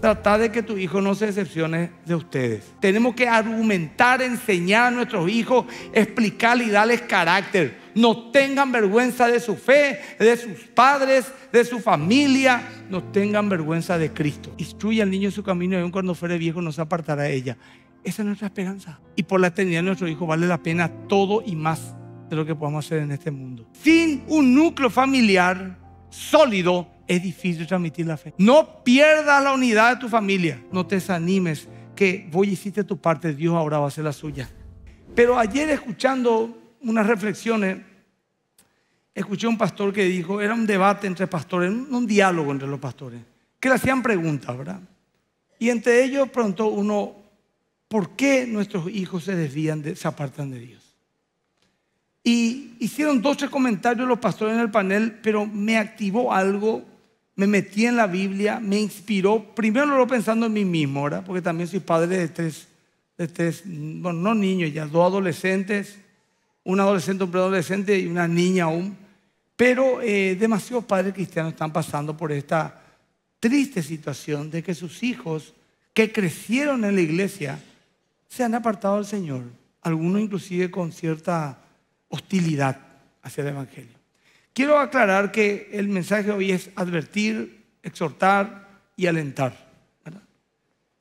Trata de que tu hijo no se decepcione de ustedes. Tenemos que argumentar, enseñar a nuestros hijos, explicarles y darles carácter. No tengan vergüenza de su fe, de sus padres, de su familia. No tengan vergüenza de Cristo. Instruye al niño en su camino y aún cuando fuere viejo no se apartará de ella. Esa es nuestra esperanza. Y por la eternidad de nuestro hijo vale la pena todo y más de lo que podamos hacer en este mundo. Sin un núcleo familiar sólido, es difícil transmitir la fe. No pierdas la unidad de tu familia. No te desanimes que voy hiciste tu parte, Dios ahora va a hacer la suya. Pero ayer escuchando unas reflexiones, escuché un pastor que dijo, era un debate entre pastores, un, diálogo entre los pastores, que le hacían preguntas, ¿verdad? Y entre ellos preguntó uno, ¿por qué nuestros hijos se desvían, se apartan de Dios? Y hicieron dos, tres comentarios los pastores en el panel, pero me activó algo me metí en la Biblia, me inspiró, primero lo pensando en mí mismo, ¿verdad? Porque también soy padre de tres, de tres bueno, no niños, ya dos adolescentes, un adolescente, un preadolescente y una niña aún. Pero eh, demasiados padres cristianos están pasando por esta triste situación de que sus hijos que crecieron en la iglesia se han apartado del Señor, algunos inclusive con cierta hostilidad hacia el Evangelio. Quiero aclarar que el mensaje hoy es advertir, exhortar y alentar.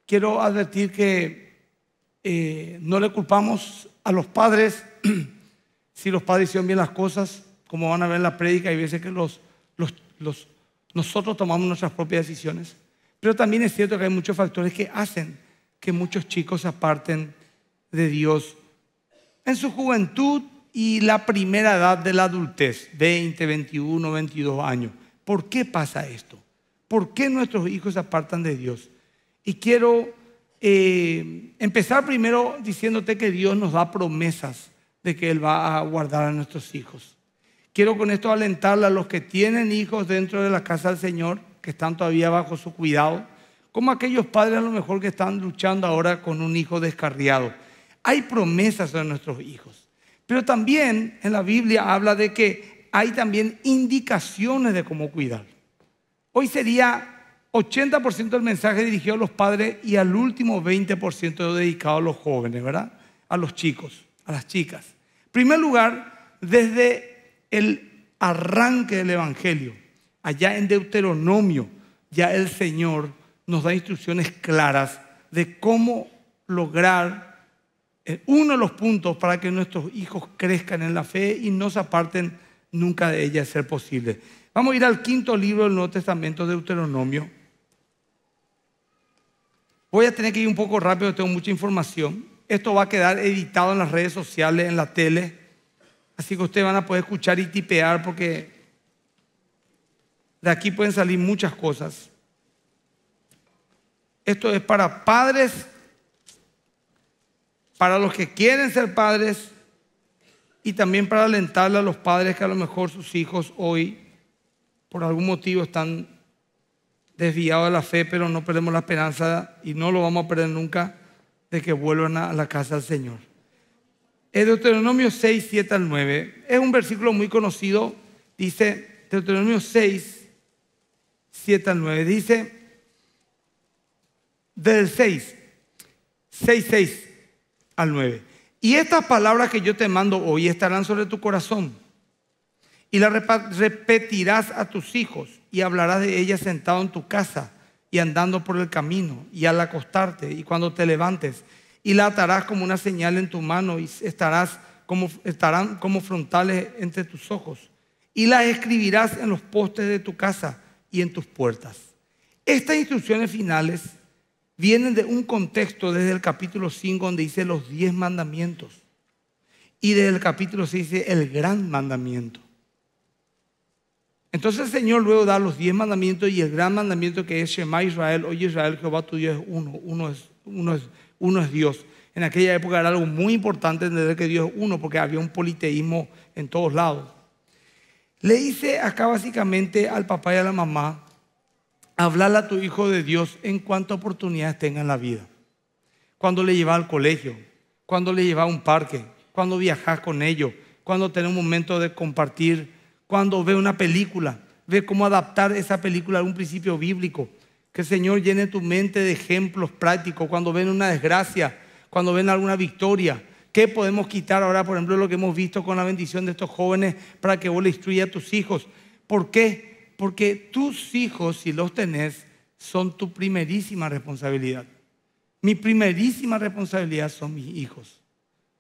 Quiero advertir que eh, no le culpamos a los padres si los padres hicieron bien las cosas, como van a ver en la prédica, hay veces que los, nosotros tomamos nuestras propias decisiones. Pero también es cierto que hay muchos factores que hacen que muchos chicos se aparten de Dios en su juventud y la primera edad de la adultez, 20, 21, 22 años. ¿Por qué pasa esto? ¿Por qué nuestros hijos se apartan de Dios? Y quiero eh, empezar primero diciéndote que Dios nos da promesas de que Él va a guardar a nuestros hijos. Quiero con esto alentarle a los que tienen hijos dentro de la casa del Señor, que están todavía bajo su cuidado, como aquellos padres a lo mejor que están luchando ahora con un hijo descarriado. Hay promesas a nuestros hijos. Pero también en la Biblia habla de que hay también indicaciones de cómo cuidar. Hoy sería 80% del mensaje dirigido a los padres y al último 20% dedicado a los jóvenes, ¿verdad? A los chicos, a las chicas. En primer lugar, desde el arranque del Evangelio, allá en Deuteronomio, ya el Señor nos da instrucciones claras de cómo lograr uno de los puntos para que nuestros hijos crezcan en la fe y no se aparten nunca de ella, es ser posible. Vamos a ir al quinto libro del Nuevo Testamento, de Deuteronomio. Voy a tener que ir un poco rápido, tengo mucha información. Esto va a quedar editado en las redes sociales, en la tele. Así que ustedes van a poder escuchar y tipear porque de aquí pueden salir muchas cosas. Esto es para padres para los que quieren ser padres y también para alentarle a los padres que a lo mejor sus hijos hoy por algún motivo están desviados de la fe, pero no perdemos la esperanza y no lo vamos a perder nunca de que vuelvan a la casa del Señor. El Deuteronomio 6, 7 al 9 es un versículo muy conocido. Dice, Deuteronomio 6, 7 al 9, dice, del 6, 6, 6 al 9. Y estas palabras que yo te mando hoy estarán sobre tu corazón. Y las repetirás a tus hijos y hablarás de ellas sentado en tu casa y andando por el camino y al acostarte y cuando te levantes. Y la atarás como una señal en tu mano y estarás como, estarán como frontales entre tus ojos. Y las escribirás en los postes de tu casa y en tus puertas. Estas instrucciones finales vienen de un contexto desde el capítulo 5 donde dice los 10 mandamientos. Y desde el capítulo 6 dice el gran mandamiento. Entonces el Señor luego da los 10 mandamientos y el gran mandamiento que es Shema Israel, oye Israel, Jehová tu Dios es uno, uno es, uno es, uno es Dios. En aquella época era algo muy importante entender que Dios es uno porque había un politeísmo en todos lados. Le dice acá básicamente al papá y a la mamá, hablarle a tu hijo de Dios en cuántas oportunidades tenga en la vida. Cuando le llevas al colegio, cuando le llevas a un parque, cuando viajas con ellos, cuando tiene un momento de compartir, cuando ve una película, ve cómo adaptar esa película a un principio bíblico. Que el Señor llene tu mente de ejemplos prácticos cuando ven una desgracia, cuando ven alguna victoria. ¿Qué podemos quitar ahora, por ejemplo, lo que hemos visto con la bendición de estos jóvenes para que vos le instruyas a tus hijos? ¿Por qué? Porque tus hijos, si los tenés, son tu primerísima responsabilidad. Mi primerísima responsabilidad son mis hijos,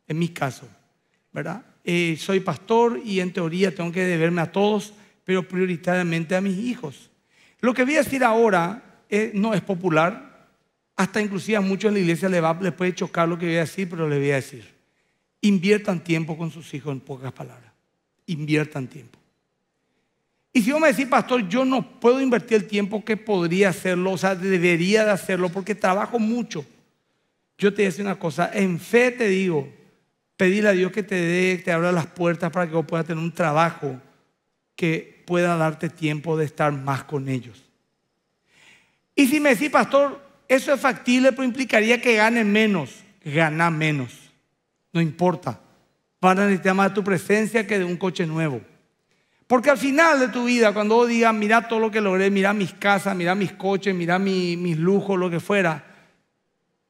en mi caso, ¿verdad? Eh, soy pastor y en teoría tengo que deberme a todos, pero prioritariamente a mis hijos. Lo que voy a decir ahora eh, no es popular, hasta inclusive a muchos en la iglesia les, les puede chocar lo que voy a decir, pero les voy a decir, inviertan tiempo con sus hijos en pocas palabras, inviertan tiempo. Y si yo me decís, pastor, yo no puedo invertir el tiempo que podría hacerlo, o sea, debería de hacerlo porque trabajo mucho. Yo te decir una cosa, en fe te digo, pedirle a Dios que te dé, que te abra las puertas para que vos puedas tener un trabajo que pueda darte tiempo de estar más con ellos. Y si me decís, pastor, eso es factible, pero implicaría que gane menos. Gana menos. No importa. Van a necesitar más de tu presencia que de un coche nuevo. Porque al final de tu vida, cuando vos digas, mira todo lo que logré, mira mis casas, mira mis coches, mira mis lujos, lo que fuera,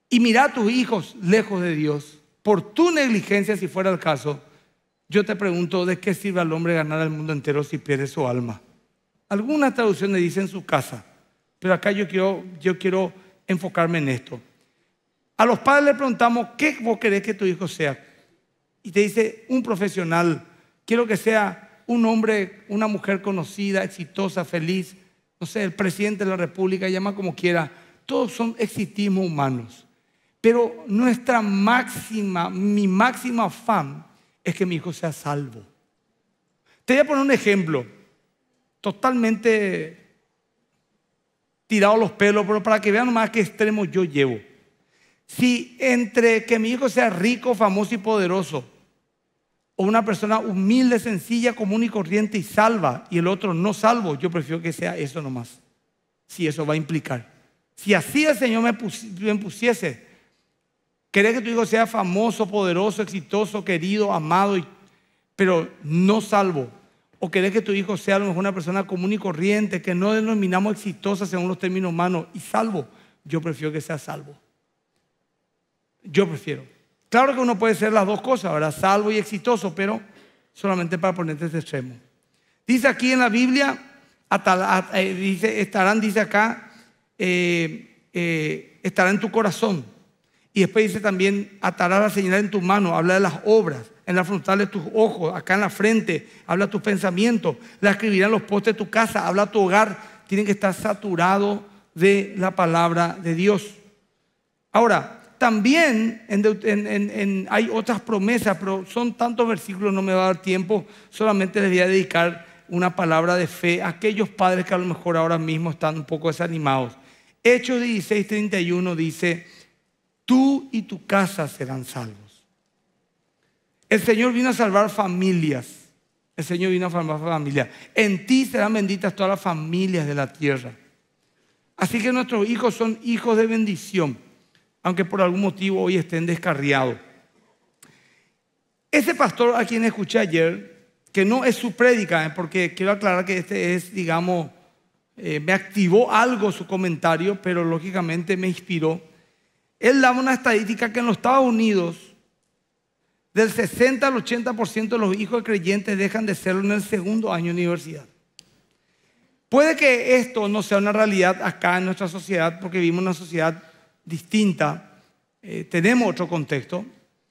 y mira a tus hijos lejos de Dios, por tu negligencia, si fuera el caso, yo te pregunto, ¿de qué sirve al hombre ganar el mundo entero si pierde su alma? Algunas traducciones dicen su casa, pero acá yo quiero, yo quiero enfocarme en esto. A los padres le preguntamos, ¿qué vos querés que tu hijo sea? Y te dice, un profesional, quiero que sea un hombre, una mujer conocida, exitosa, feliz, no sé, el presidente de la República, llama como quiera, todos son exitismos humanos. Pero nuestra máxima, mi máxima afán es que mi hijo sea salvo. Te voy a poner un ejemplo totalmente tirado los pelos, pero para que vean nomás qué extremo yo llevo. Si entre que mi hijo sea rico, famoso y poderoso, o una persona humilde, sencilla, común y corriente y salva, y el otro no salvo, yo prefiero que sea eso nomás. Si eso va a implicar. Si así el Señor me, pusiese, ¿querés que tu hijo sea famoso, poderoso, exitoso, querido, amado, pero no salvo. O querer que tu hijo sea a lo mejor una persona común y corriente, que no denominamos exitosa según los términos humanos, y salvo. Yo prefiero que sea salvo. Yo prefiero. Claro que uno puede ser las dos cosas, ¿verdad? Salvo y exitoso, pero solamente para ponerte ese extremo. Dice aquí en la Biblia, eh, dice, estarán, dice acá, eh, eh, estará en tu corazón. Y después dice también, atará la señal en tu mano, habla de las obras, en la frontal de tus ojos, acá en la frente, habla de tus pensamientos, la escribirán los postes de tu casa, habla tu hogar, tienen que estar saturado de la palabra de Dios. Ahora, también hay otras promesas, pero son tantos versículos, no me va a dar tiempo, solamente les voy a dedicar una palabra de fe a aquellos padres que a lo mejor ahora mismo están un poco desanimados. Hechos 16, 31 dice, tú y tu casa serán salvos. El Señor vino a salvar familias. El Señor vino a salvar familias. En ti serán benditas todas las familias de la tierra. Así que nuestros hijos son hijos de bendición aunque por algún motivo hoy estén descarriados. Ese pastor a quien escuché ayer, que no es su prédica, eh, porque quiero aclarar que este es, digamos, eh, me activó algo su comentario, pero lógicamente me inspiró. Él daba una estadística que en los Estados Unidos del 60 al 80% de los hijos de creyentes dejan de serlo en el segundo año de universidad. Puede que esto no sea una realidad acá en nuestra sociedad, porque vivimos en una sociedad distinta, eh, tenemos otro contexto.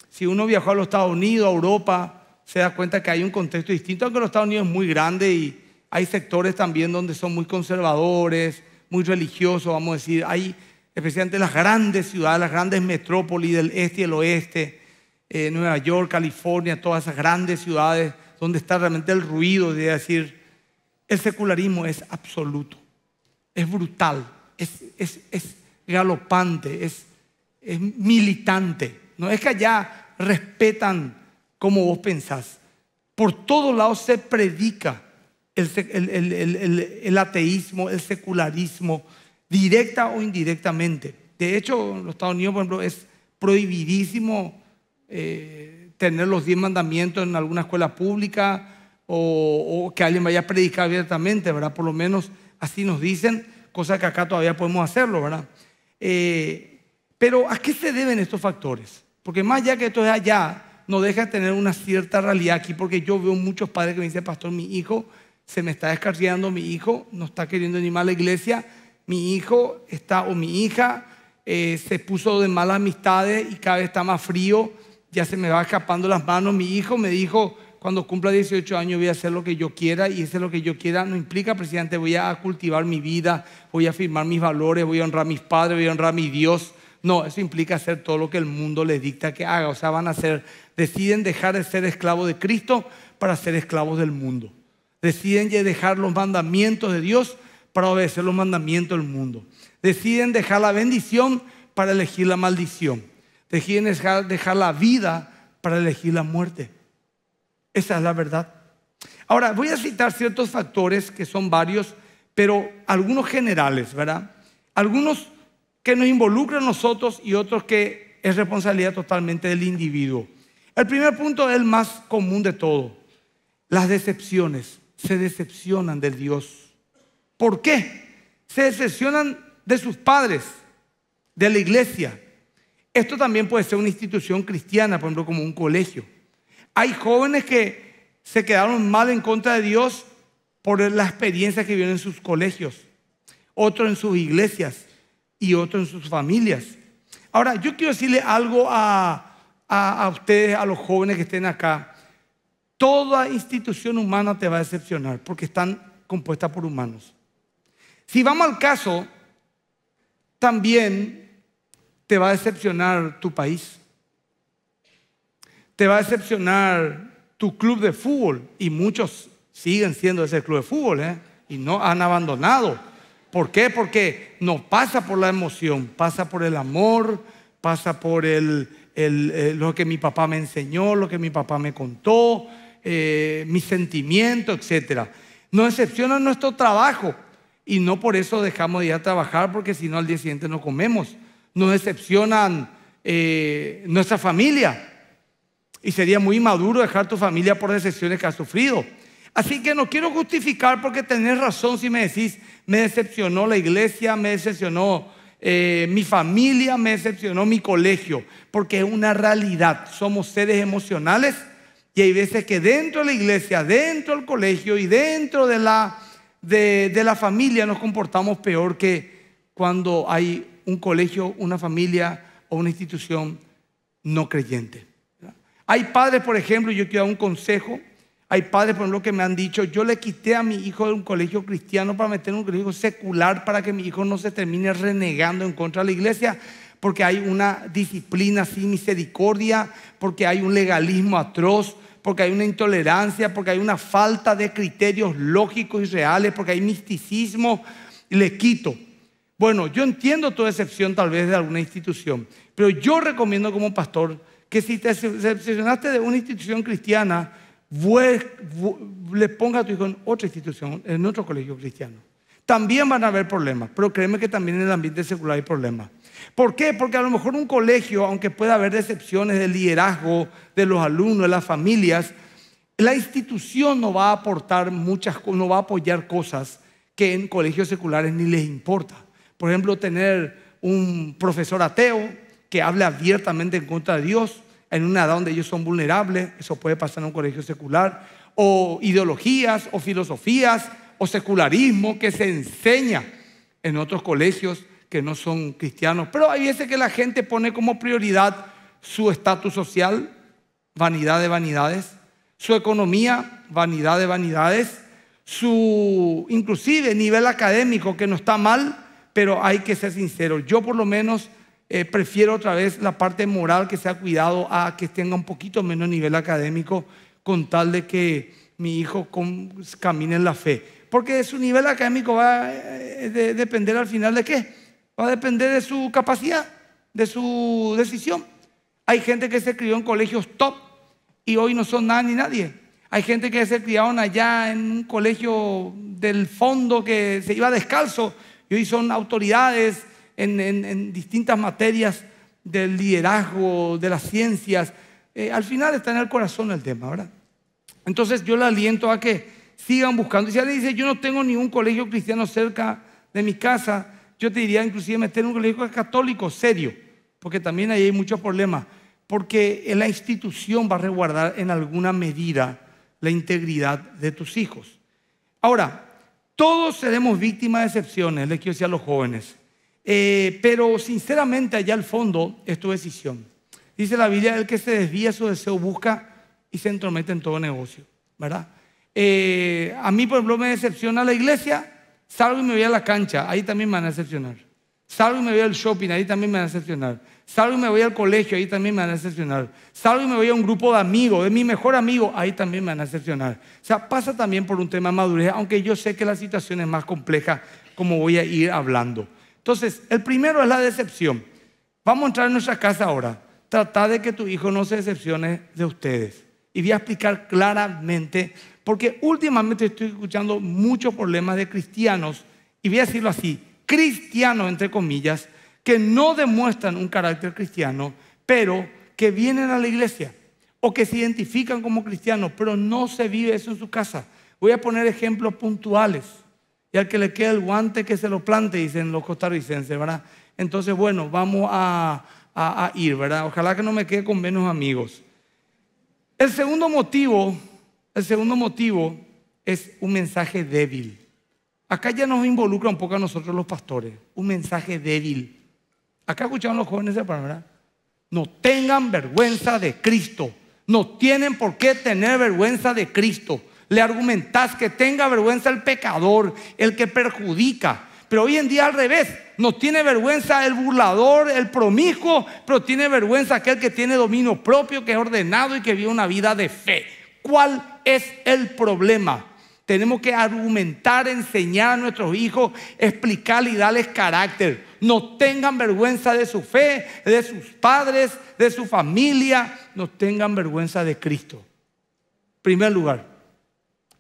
Si uno viajó a los Estados Unidos, a Europa, se da cuenta que hay un contexto distinto, aunque los Estados Unidos es muy grande y hay sectores también donde son muy conservadores, muy religiosos, vamos a decir. Hay, especialmente las grandes ciudades, las grandes metrópolis del este y el oeste, eh, Nueva York, California, todas esas grandes ciudades donde está realmente el ruido de decir, el secularismo es absoluto, es brutal, es, es galopante, es, es militante. No es que allá respetan como vos pensás. Por todos lados se predica el, ateísmo, el secularismo, directa o indirectamente. De hecho, en los Estados Unidos, por ejemplo, es prohibidísimo eh, tener los diez mandamientos en alguna escuela pública o, o, que alguien vaya a predicar abiertamente, ¿verdad? Por lo menos así nos dicen, cosa que acá todavía podemos hacerlo, ¿verdad? Eh, pero ¿a qué se deben estos factores? Porque más allá que esto es allá, no deja tener una cierta realidad aquí, porque yo veo muchos padres que me dicen, pastor, mi hijo se me está descarriando, mi hijo no está queriendo ni a la iglesia, mi hijo está o mi hija eh, se puso de malas amistades y cada vez está más frío, ya se me va escapando las manos, mi hijo me dijo, cuando cumpla 18 años voy a hacer lo que yo quiera y es lo que yo quiera no implica, presidente, voy a cultivar mi vida, voy a firmar mis valores, voy a honrar a mis padres, voy a honrar a mi Dios. No, eso implica hacer todo lo que el mundo le dicta que haga. O sea, van a ser, deciden dejar de ser esclavos de Cristo para ser esclavos del mundo. Deciden dejar los mandamientos de Dios para obedecer los mandamientos del mundo. Deciden dejar la bendición para elegir la maldición. Deciden dejar la vida para elegir la muerte. Esa es la verdad. Ahora, voy a citar ciertos factores que son varios, pero algunos generales, ¿verdad? Algunos que nos involucran nosotros y otros que es responsabilidad totalmente del individuo. El primer punto es el más común de todo. Las decepciones. Se decepcionan del Dios. ¿Por qué? Se decepcionan de sus padres, de la iglesia. Esto también puede ser una institución cristiana, por ejemplo, como un colegio hay jóvenes que se quedaron mal en contra de Dios por la experiencia que vieron en sus colegios, otro en sus iglesias y otro en sus familias. Ahora, yo quiero decirle algo a, a ustedes, a los jóvenes que estén acá. Toda institución humana te va a decepcionar porque están compuestas por humanos. Si vamos al caso, también te va a decepcionar tu país te va a decepcionar tu club de fútbol y muchos siguen siendo ese club de fútbol ¿eh? y no han abandonado. ¿Por qué? Porque no pasa por la emoción, pasa por el amor, pasa por el, eh, lo que mi papá me enseñó, lo que mi papá me contó, eh, mis sentimientos, etc. Nos decepcionan nuestro trabajo y no por eso dejamos de ir a trabajar porque si no al día siguiente no comemos. Nos decepcionan eh, nuestra familia y sería muy maduro dejar tu familia por decepciones que has sufrido. Así que no quiero justificar porque tenés razón si me decís, me decepcionó la iglesia, me decepcionó eh, mi familia, me decepcionó mi colegio, porque es una realidad. Somos seres emocionales y hay veces que dentro de la iglesia, dentro del colegio y dentro de la, de la familia nos comportamos peor que cuando hay un colegio, una familia o una institución no creyente. Hay padres, por ejemplo, yo quiero dar un consejo. Hay padres, por ejemplo, que me han dicho, yo le quité a mi hijo de un colegio cristiano para meter en un colegio secular para que mi hijo no se termine renegando en contra de la iglesia, porque hay una disciplina sin misericordia, porque hay un legalismo atroz, porque hay una intolerancia, porque hay una falta de criterios lógicos y reales, porque hay misticismo, le quito. Bueno, yo entiendo toda excepción, tal vez de alguna institución, pero yo recomiendo como pastor que si te decepcionaste de una institución cristiana, le ponga a tu hijo en otra institución, en otro colegio cristiano. También van a haber problemas, pero créeme que también en el ambiente secular hay problemas. ¿Por qué? Porque a lo mejor un colegio, aunque pueda haber decepciones del liderazgo, de los alumnos, de las familias, la institución no va a aportar muchas, no va a apoyar cosas que en colegios seculares ni les importa. Por ejemplo, tener un profesor ateo, que hable abiertamente en contra de Dios en una edad donde ellos son vulnerables, eso puede pasar en un colegio secular, o ideologías o filosofías o secularismo que se enseña en otros colegios que no son cristianos. Pero hay veces que la gente pone como prioridad su estatus social, vanidad de vanidades, su economía, vanidad de vanidades, su inclusive nivel académico que no está mal, pero hay que ser sincero. Yo por lo menos eh, prefiero otra vez la parte moral que sea cuidado a que tenga un poquito menos nivel académico con tal de que mi hijo camine en la fe. Porque su nivel académico va a eh, eh, depender al final de qué? Va a depender de su capacidad, de su decisión. Hay gente que se crió en colegios top y hoy no son nada ni nadie. Hay gente que se criaron allá en un colegio del fondo que se iba descalzo y hoy son autoridades en, distintas materias del liderazgo, de las ciencias. Eh, al final está en el corazón el tema, ¿verdad? Entonces yo le aliento a que sigan buscando. si alguien dice, yo no tengo ningún colegio cristiano cerca de mi casa, yo te diría inclusive meter un colegio católico serio, porque también ahí hay muchos problemas, porque la institución va a resguardar en alguna medida la integridad de tus hijos. Ahora, todos seremos víctimas de excepciones, les quiero decir a los jóvenes. Eh, pero sinceramente allá al fondo es tu decisión. Dice la Biblia, el que se desvía su deseo busca y se entromete en todo negocio, ¿verdad? Eh, a mí, por ejemplo, me decepciona la iglesia, salgo y me voy a la cancha, ahí también me van a decepcionar. Salgo y me voy al shopping, ahí también me van a decepcionar. Salgo y me voy al colegio, ahí también me van a decepcionar. Salgo y me voy a un grupo de amigos, de mi mejor amigo, ahí también me van a decepcionar. O sea, pasa también por un tema de madurez, aunque yo sé que la situación es más compleja, como voy a ir hablando. Entonces, el primero es la decepción. Vamos a entrar en nuestra casa ahora. Trata de que tu hijo no se decepcione de ustedes. Y voy a explicar claramente, porque últimamente estoy escuchando muchos problemas de cristianos, y voy a decirlo así, cristianos entre comillas, que no demuestran un carácter cristiano, pero que vienen a la iglesia o que se identifican como cristianos, pero no se vive eso en su casa. Voy a poner ejemplos puntuales y al que le quede el guante que se lo plante, dicen los costarricenses, ¿verdad? Entonces, bueno, vamos a, ir, ¿verdad? Ojalá que no me quede con menos amigos. El segundo motivo, el segundo motivo es un mensaje débil. Acá ya nos involucra un poco a nosotros los pastores, un mensaje débil. Acá escucharon los jóvenes de palabra. No tengan vergüenza de Cristo. No tienen por qué tener vergüenza de Cristo le argumentas que tenga vergüenza el pecador, el que perjudica. Pero hoy en día al revés, no tiene vergüenza el burlador, el promiscuo, pero tiene vergüenza aquel que tiene dominio propio, que es ordenado y que vive una vida de fe. ¿Cuál es el problema? Tenemos que argumentar, enseñar a nuestros hijos, explicarles y darles carácter. No tengan vergüenza de su fe, de sus padres, de su familia. No tengan vergüenza de Cristo. Primer lugar.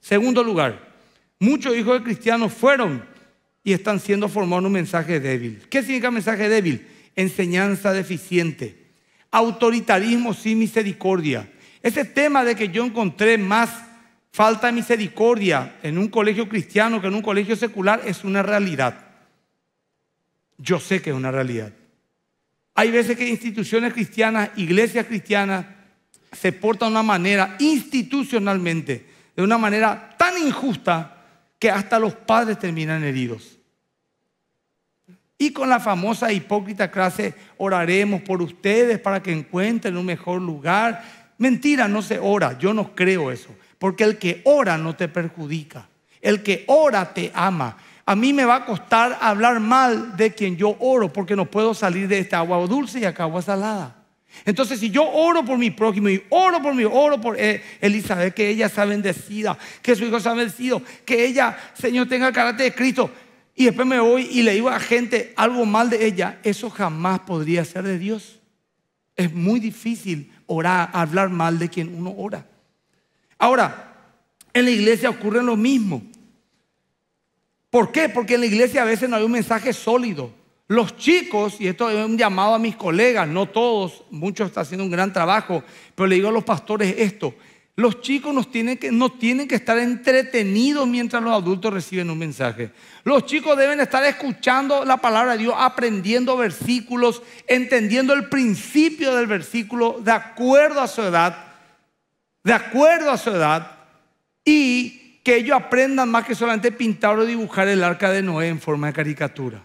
Segundo lugar, muchos hijos de cristianos fueron y están siendo formados en un mensaje débil. ¿Qué significa mensaje débil? Enseñanza deficiente, autoritarismo sin misericordia. Ese tema de que yo encontré más falta de misericordia en un colegio cristiano que en un colegio secular es una realidad. Yo sé que es una realidad. Hay veces que instituciones cristianas, iglesias cristianas, se portan de una manera institucionalmente de una manera tan injusta que hasta los padres terminan heridos. Y con la famosa e hipócrita clase, oraremos por ustedes para que encuentren un mejor lugar. Mentira, no se ora, yo no creo eso, porque el que ora no te perjudica, el que ora te ama. A mí me va a costar hablar mal de quien yo oro, porque no puedo salir de esta agua dulce y acá agua salada. Entonces, si yo oro por mi prójimo y oro por mi, oro por eh, Elizabeth, que ella sea bendecida, que su hijo sea bendecido, que ella, Señor, tenga el carácter de Cristo, y después me voy y le digo a gente algo mal de ella, eso jamás podría ser de Dios. Es muy difícil orar, hablar mal de quien uno ora. Ahora, en la iglesia ocurre lo mismo. ¿Por qué? Porque en la iglesia a veces no hay un mensaje sólido. Los chicos, y esto es un llamado a mis colegas, no todos, muchos están haciendo un gran trabajo, pero le digo a los pastores esto, los chicos nos tienen que, no tienen que estar entretenidos mientras los adultos reciben un mensaje. Los chicos deben estar escuchando la palabra de Dios, aprendiendo versículos, entendiendo el principio del versículo de acuerdo a su edad, de acuerdo a su edad, y que ellos aprendan más que solamente pintar o dibujar el arca de Noé en forma de caricatura.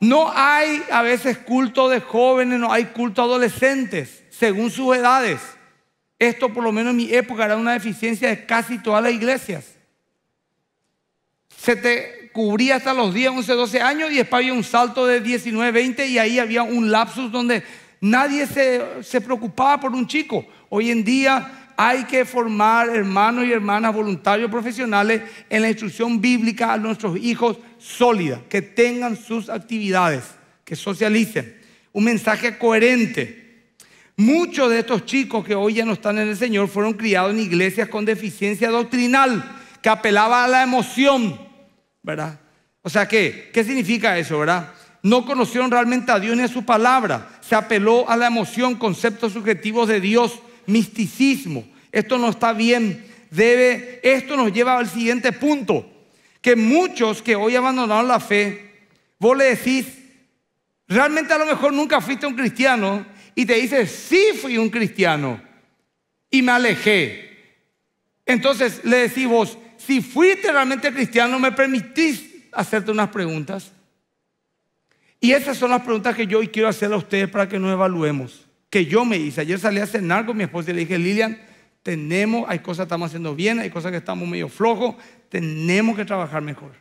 No hay a veces culto de jóvenes, no hay culto adolescentes, según sus edades. Esto por lo menos en mi época era una deficiencia de casi todas las iglesias. Se te cubría hasta los 10, 11, 12 años y después había un salto de 19, 20 y ahí había un lapsus donde nadie se, se preocupaba por un chico. Hoy en día hay que formar hermanos y hermanas voluntarios profesionales en la instrucción bíblica a nuestros hijos sólida, que tengan sus actividades, que socialicen. Un mensaje coherente. Muchos de estos chicos que hoy ya no están en el Señor fueron criados en iglesias con deficiencia doctrinal, que apelaba a la emoción, ¿verdad? O sea, que ¿Qué significa eso, verdad? No conocieron realmente a Dios ni a su palabra. Se apeló a la emoción, conceptos subjetivos de Dios misticismo. Esto no está bien. Debe, esto nos lleva al siguiente punto, que muchos que hoy abandonaron la fe, vos le decís, realmente a lo mejor nunca fuiste un cristiano y te dices, sí fui un cristiano y me alejé. Entonces le decís vos, si fuiste realmente cristiano, me permitís hacerte unas preguntas. Y esas son las preguntas que yo hoy quiero hacer a ustedes para que nos evaluemos que yo me hice. Ayer salí a cenar con mi esposa y le dije, Lilian, tenemos, hay cosas que estamos haciendo bien, hay cosas que estamos medio flojos, tenemos que trabajar mejor.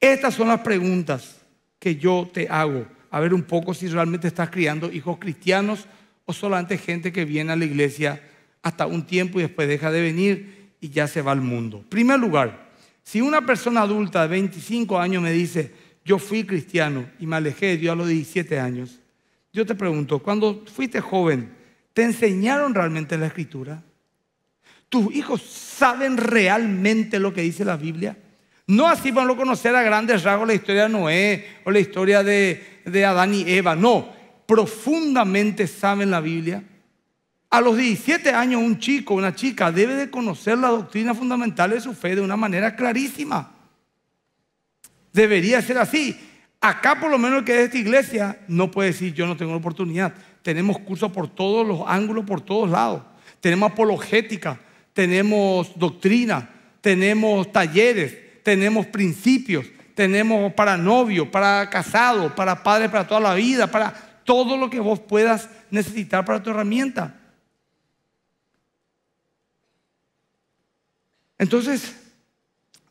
Estas son las preguntas que yo te hago. A ver un poco si realmente estás criando hijos cristianos o solamente gente que viene a la iglesia hasta un tiempo y después deja de venir y ya se va al mundo. Primer lugar, si una persona adulta de 25 años me dice, yo fui cristiano y me alejé de Dios a los 17 años, yo te pregunto, cuando fuiste joven, ¿te enseñaron realmente la escritura? ¿Tus hijos saben realmente lo que dice la Biblia? No así van a conocer a grandes rasgos la historia de Noé o la historia de, Adán y Eva. No, profundamente saben la Biblia. A los 17 años un chico, una chica debe de conocer la doctrina fundamental de su fe de una manera clarísima. Debería ser así. Acá por lo menos que es esta iglesia no puede decir yo no tengo la oportunidad. Tenemos cursos por todos los ángulos, por todos lados. Tenemos apologética, tenemos doctrina, tenemos talleres, tenemos principios, tenemos para novio para casado para padre para toda la vida, para todo lo que vos puedas necesitar para tu herramienta. Entonces,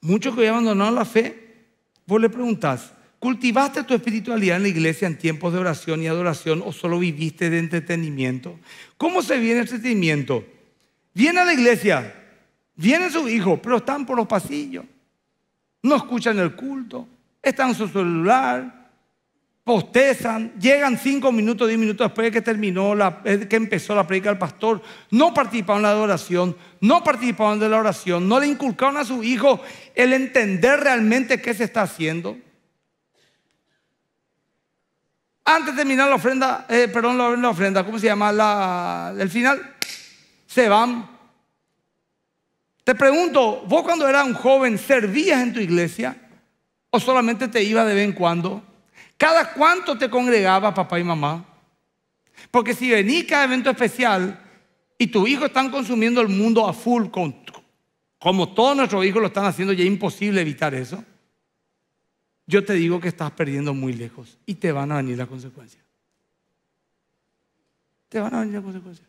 muchos que hoy abandonaron la fe, vos le preguntás, ¿Cultivaste tu espiritualidad en la iglesia en tiempos de oración y adoración o solo viviste de entretenimiento? ¿Cómo se viene el entretenimiento? Viene a la iglesia, vienen sus hijos, pero están por los pasillos, no escuchan el culto, están en su celular, postezan, llegan cinco minutos, diez minutos después de que terminó, eh, que empezó la predica del pastor, no participaron en la adoración, no participaron de la oración, no le inculcaron a su hijo el entender realmente qué se está haciendo. Antes de terminar la ofrenda, eh, perdón, la, ofrenda, ¿cómo se llama? La, el final, se van. Te pregunto, vos cuando eras un joven, ¿servías en tu iglesia? ¿O solamente te ibas de vez en cuando? ¿Cada cuánto te congregaba papá y mamá? Porque si venís cada evento especial y tus hijos están consumiendo el mundo a full, con, como todos nuestros hijos lo están haciendo, ya es imposible evitar eso yo te digo que estás perdiendo muy lejos y te van a venir las consecuencias. Te van a venir las consecuencias.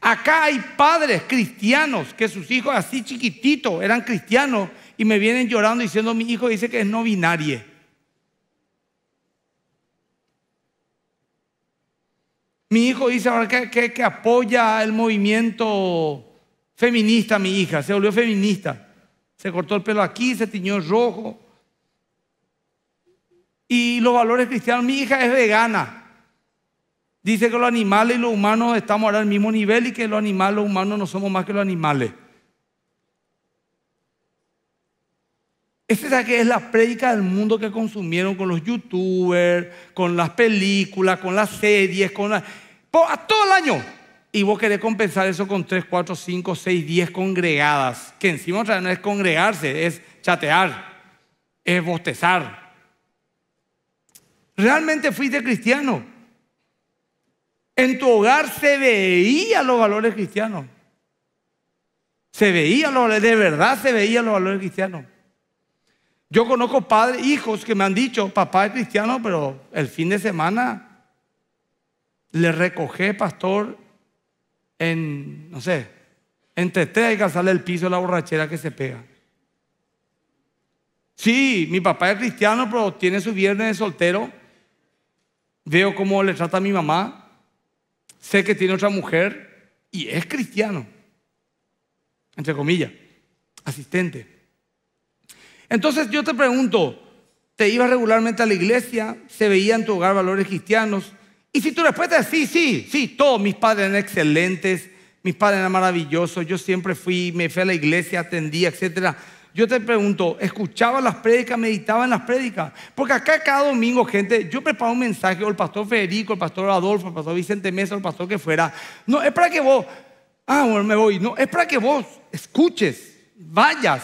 Acá hay padres cristianos que sus hijos así chiquititos eran cristianos y me vienen llorando diciendo mi hijo dice que es no binario. Mi hijo dice ahora que, que, apoya el movimiento feminista, mi hija, se volvió feminista. Se cortó el pelo aquí, se tiñó rojo y los valores cristianos. Mi hija es vegana. Dice que los animales y los humanos estamos ahora al mismo nivel y que los animales, los humanos no somos más que los animales. Esa este, que es la prédica del mundo que consumieron con los youtubers, con las películas, con las series, con la... todo el año. Y vos querés compensar eso con 3, 4, 5, 6, 10 congregadas, que encima otra no es congregarse, es chatear, es bostezar, realmente fuiste cristiano. En tu hogar se veían los valores cristianos. Se veían los valores, de verdad se veían los valores cristianos. Yo conozco padres, hijos que me han dicho, papá es cristiano, pero el fin de semana le recogé, pastor, en, no sé, entre tres y sale el piso la borrachera que se pega. Sí, mi papá es cristiano, pero tiene su viernes de soltero Veo cómo le trata a mi mamá. Sé que tiene otra mujer y es cristiano. Entre comillas, asistente. Entonces yo te pregunto, ¿te ibas regularmente a la iglesia? ¿Se veían en tu hogar valores cristianos? Y si tú respuesta sí, sí, sí, todos mis padres eran excelentes, mis padres eran maravillosos, yo siempre fui, me fui a la iglesia, atendía, etcétera. Yo te pregunto, ¿escuchaba las prédicas, meditaban las prédicas? Porque acá cada domingo, gente, yo preparo un mensaje, o el pastor Federico, el pastor Adolfo, el pastor Vicente Mesa, el pastor que fuera. No, es para que vos, ah, bueno, me voy. No, es para que vos escuches, vayas.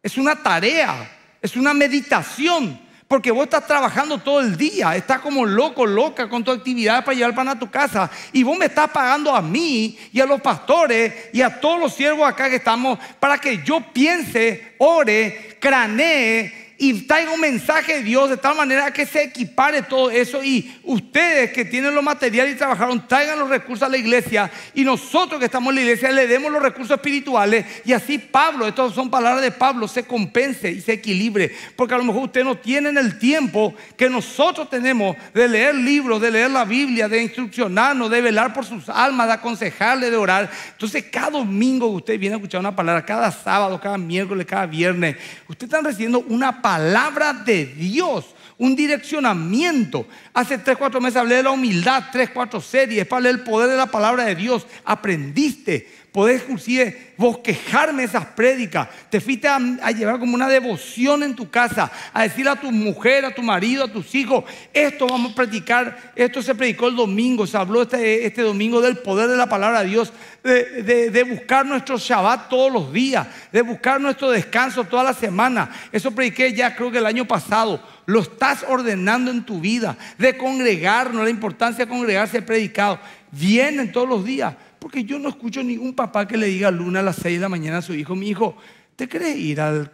Es una tarea, es una meditación. Porque vos estás trabajando todo el día, estás como loco, loca con tu actividad para llevar pan a tu casa. Y vos me estás pagando a mí y a los pastores y a todos los siervos acá que estamos para que yo piense, ore, cranee y traiga un mensaje de Dios de tal manera que se equipare todo eso y ustedes que tienen los materiales y trabajaron, traigan los recursos a la iglesia y nosotros que estamos en la iglesia le demos los recursos espirituales y así Pablo, estas son palabras de Pablo, se compense y se equilibre, porque a lo mejor ustedes no tienen el tiempo que nosotros tenemos de leer libros, de leer la Biblia, de instruccionarnos, de velar por sus almas, de aconsejarle de orar. Entonces cada domingo usted viene a escuchar una palabra, cada sábado, cada miércoles, cada viernes, usted están recibiendo una palabra palabra de Dios, un direccionamiento. Hace 3, 4 meses hablé de la humildad, 3, 4 series, para hablar del poder de la palabra de Dios. Aprendiste Podés inclusive bosquejarme esas prédicas. Te fuiste a, llevar como una devoción en tu casa, a decirle a tu mujer, a tu marido, a tus hijos, esto vamos a predicar, esto se predicó el domingo, se habló este, este domingo del poder de la palabra de Dios, de, buscar nuestro Shabbat todos los días, de buscar nuestro descanso toda la semana. Eso prediqué ya creo que el año pasado. Lo estás ordenando en tu vida, de congregarnos, la importancia de congregarse predicado. Vienen todos los días porque yo no escucho ningún papá que le diga a Luna a las 6 de la mañana a su hijo, mi hijo, ¿te crees ir al,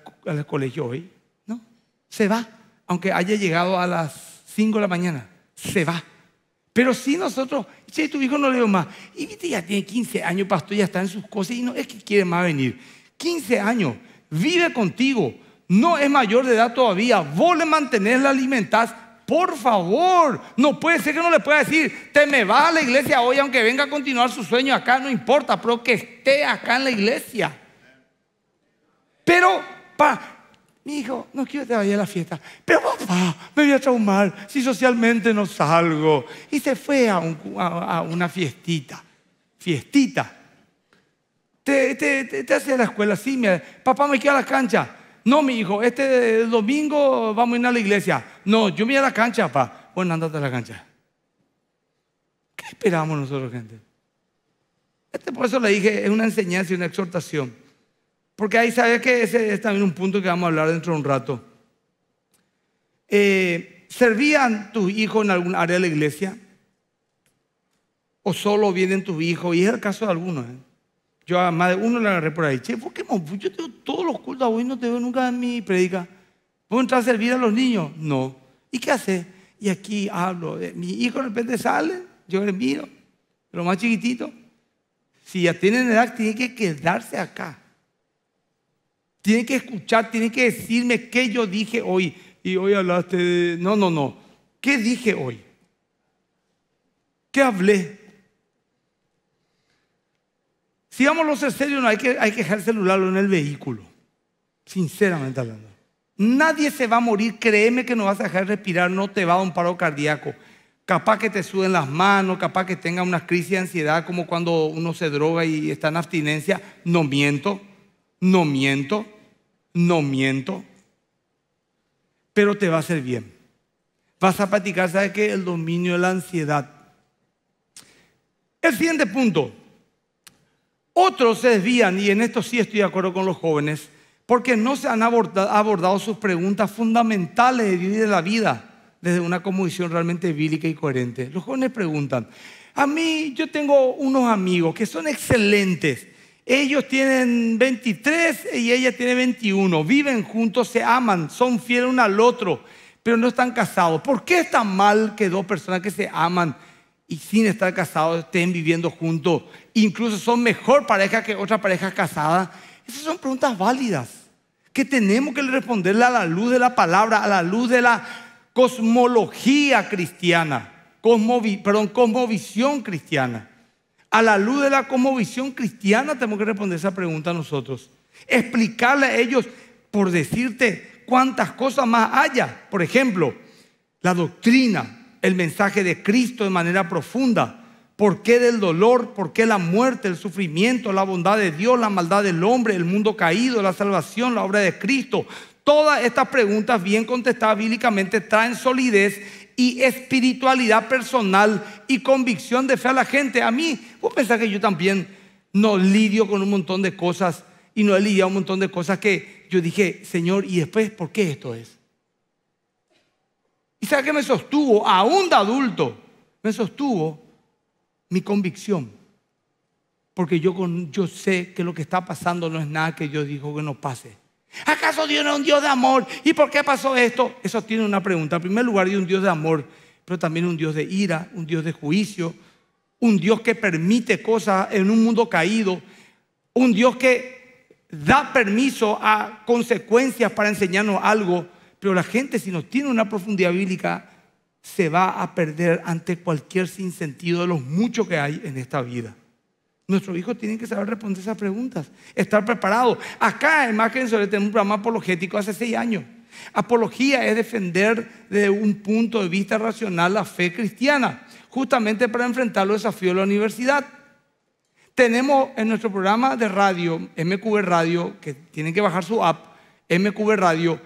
colegio hoy? No, se va, aunque haya llegado a las 5 de la mañana, se va. Pero si nosotros, si tu hijo no leo más, y viste, ya tiene 15 años, pastor, ya está en sus cosas y no es que quiere más venir. 15 años, vive contigo, no es mayor de edad todavía, vos le mantenés, la por favor, no puede ser que no le pueda decir, te me va a la iglesia hoy, aunque venga a continuar su sueño acá, no importa, pero que esté acá en la iglesia. Pero, mi hijo, no quiero que te vaya a la fiesta. Pero papá, me voy a traumar si socialmente no salgo. Y se fue a, una fiestita. Fiestita. Te, te, te, hace la escuela, sí, me, papá me queda a la cancha. No, mi hijo, este domingo vamos a ir a la iglesia. No, yo me voy a la cancha, papá. Bueno, andate a la cancha. ¿Qué esperamos nosotros, gente? Este por eso le dije, es una enseñanza y una exhortación. Porque ahí sabes que ese es también un punto que vamos a hablar dentro de un rato. Eh, ¿Servían tus hijos en algún área de la iglesia? ¿O solo vienen tus hijos? Y es el caso de algunos. ¿eh? Yo a más de uno le agarré por ahí. Che, ¿por qué, pues Yo tengo todos los cultos, hoy no te veo nunca en mi predica. ¿Puedo entrar a servir a los niños? No. ¿Y qué hace? Y aquí hablo. Eh, mi hijo de repente sale, yo le miro, lo más chiquitito. Si ya tienen edad, tienen que quedarse acá. Tienen que escuchar, tienen que decirme qué yo dije hoy. Y hoy hablaste de... No, no, no. ¿Qué dije hoy? ¿Qué hablé? Si vamos los estéreos, no hay que, hay que dejar el celular en el vehículo. Sinceramente hablando. Nadie se va a morir, créeme que no vas a dejar respirar, no te va a dar un paro cardíaco. Capaz que te suden las manos, capaz que tenga una crisis de ansiedad como cuando uno se droga y está en abstinencia. No miento, no miento, no miento. Pero te va a hacer bien. Vas a practicar, ¿sabes qué? El dominio de la ansiedad. El siguiente punto. Otros se desvían, y en esto sí estoy de acuerdo con los jóvenes, porque no se han abordado sus preguntas fundamentales de vivir la vida desde una convicción realmente bíblica y coherente. Los jóvenes preguntan, a mí yo tengo unos amigos que son excelentes, ellos tienen 23 y ella tiene 21, viven juntos, se aman, son fieles uno al otro, pero no están casados. ¿Por qué es tan mal que dos personas que se aman y sin estar casados estén viviendo juntos incluso son mejor pareja que otras pareja casadas. Esas son preguntas válidas que tenemos que responderle a la luz de la palabra, a la luz de la cosmología cristiana, perdón, cosmovisión cristiana. A la luz de la cosmovisión cristiana tenemos que responder esa pregunta a nosotros. Explicarle a ellos, por decirte cuántas cosas más haya. Por ejemplo, la doctrina, el mensaje de Cristo de manera profunda, ¿Por qué del dolor? ¿Por qué la muerte, el sufrimiento, la bondad de Dios, la maldad del hombre, el mundo caído, la salvación, la obra de Cristo? Todas estas preguntas bien contestadas bíblicamente traen solidez y espiritualidad personal y convicción de fe a la gente. A mí, vos pensás que yo también no lidio con un montón de cosas y no he lidiado un montón de cosas que yo dije, Señor, ¿y después por qué esto es? ¿Y sabes qué me sostuvo? Aún de adulto, me sostuvo mi convicción. Porque yo, yo sé que lo que está pasando no es nada que yo dijo que no pase. ¿Acaso Dios no es un Dios de amor? ¿Y por qué pasó esto? Eso tiene una pregunta. En primer lugar, Dios es un Dios de amor, pero también un Dios de ira, un Dios de juicio, un Dios que permite cosas en un mundo caído, un Dios que da permiso a consecuencias para enseñarnos algo. Pero la gente, si nos tiene una profundidad bíblica, se va a perder ante cualquier sinsentido de los muchos que hay en esta vida. Nuestros hijos tienen que saber responder esas preguntas, estar preparados. Acá en Macken sobre tenemos un programa apologético hace seis años. Apología es defender desde un punto de vista racional la fe cristiana, justamente para enfrentar los desafíos de la universidad. Tenemos en nuestro programa de radio, MQB Radio, que tienen que bajar su app, MQB Radio,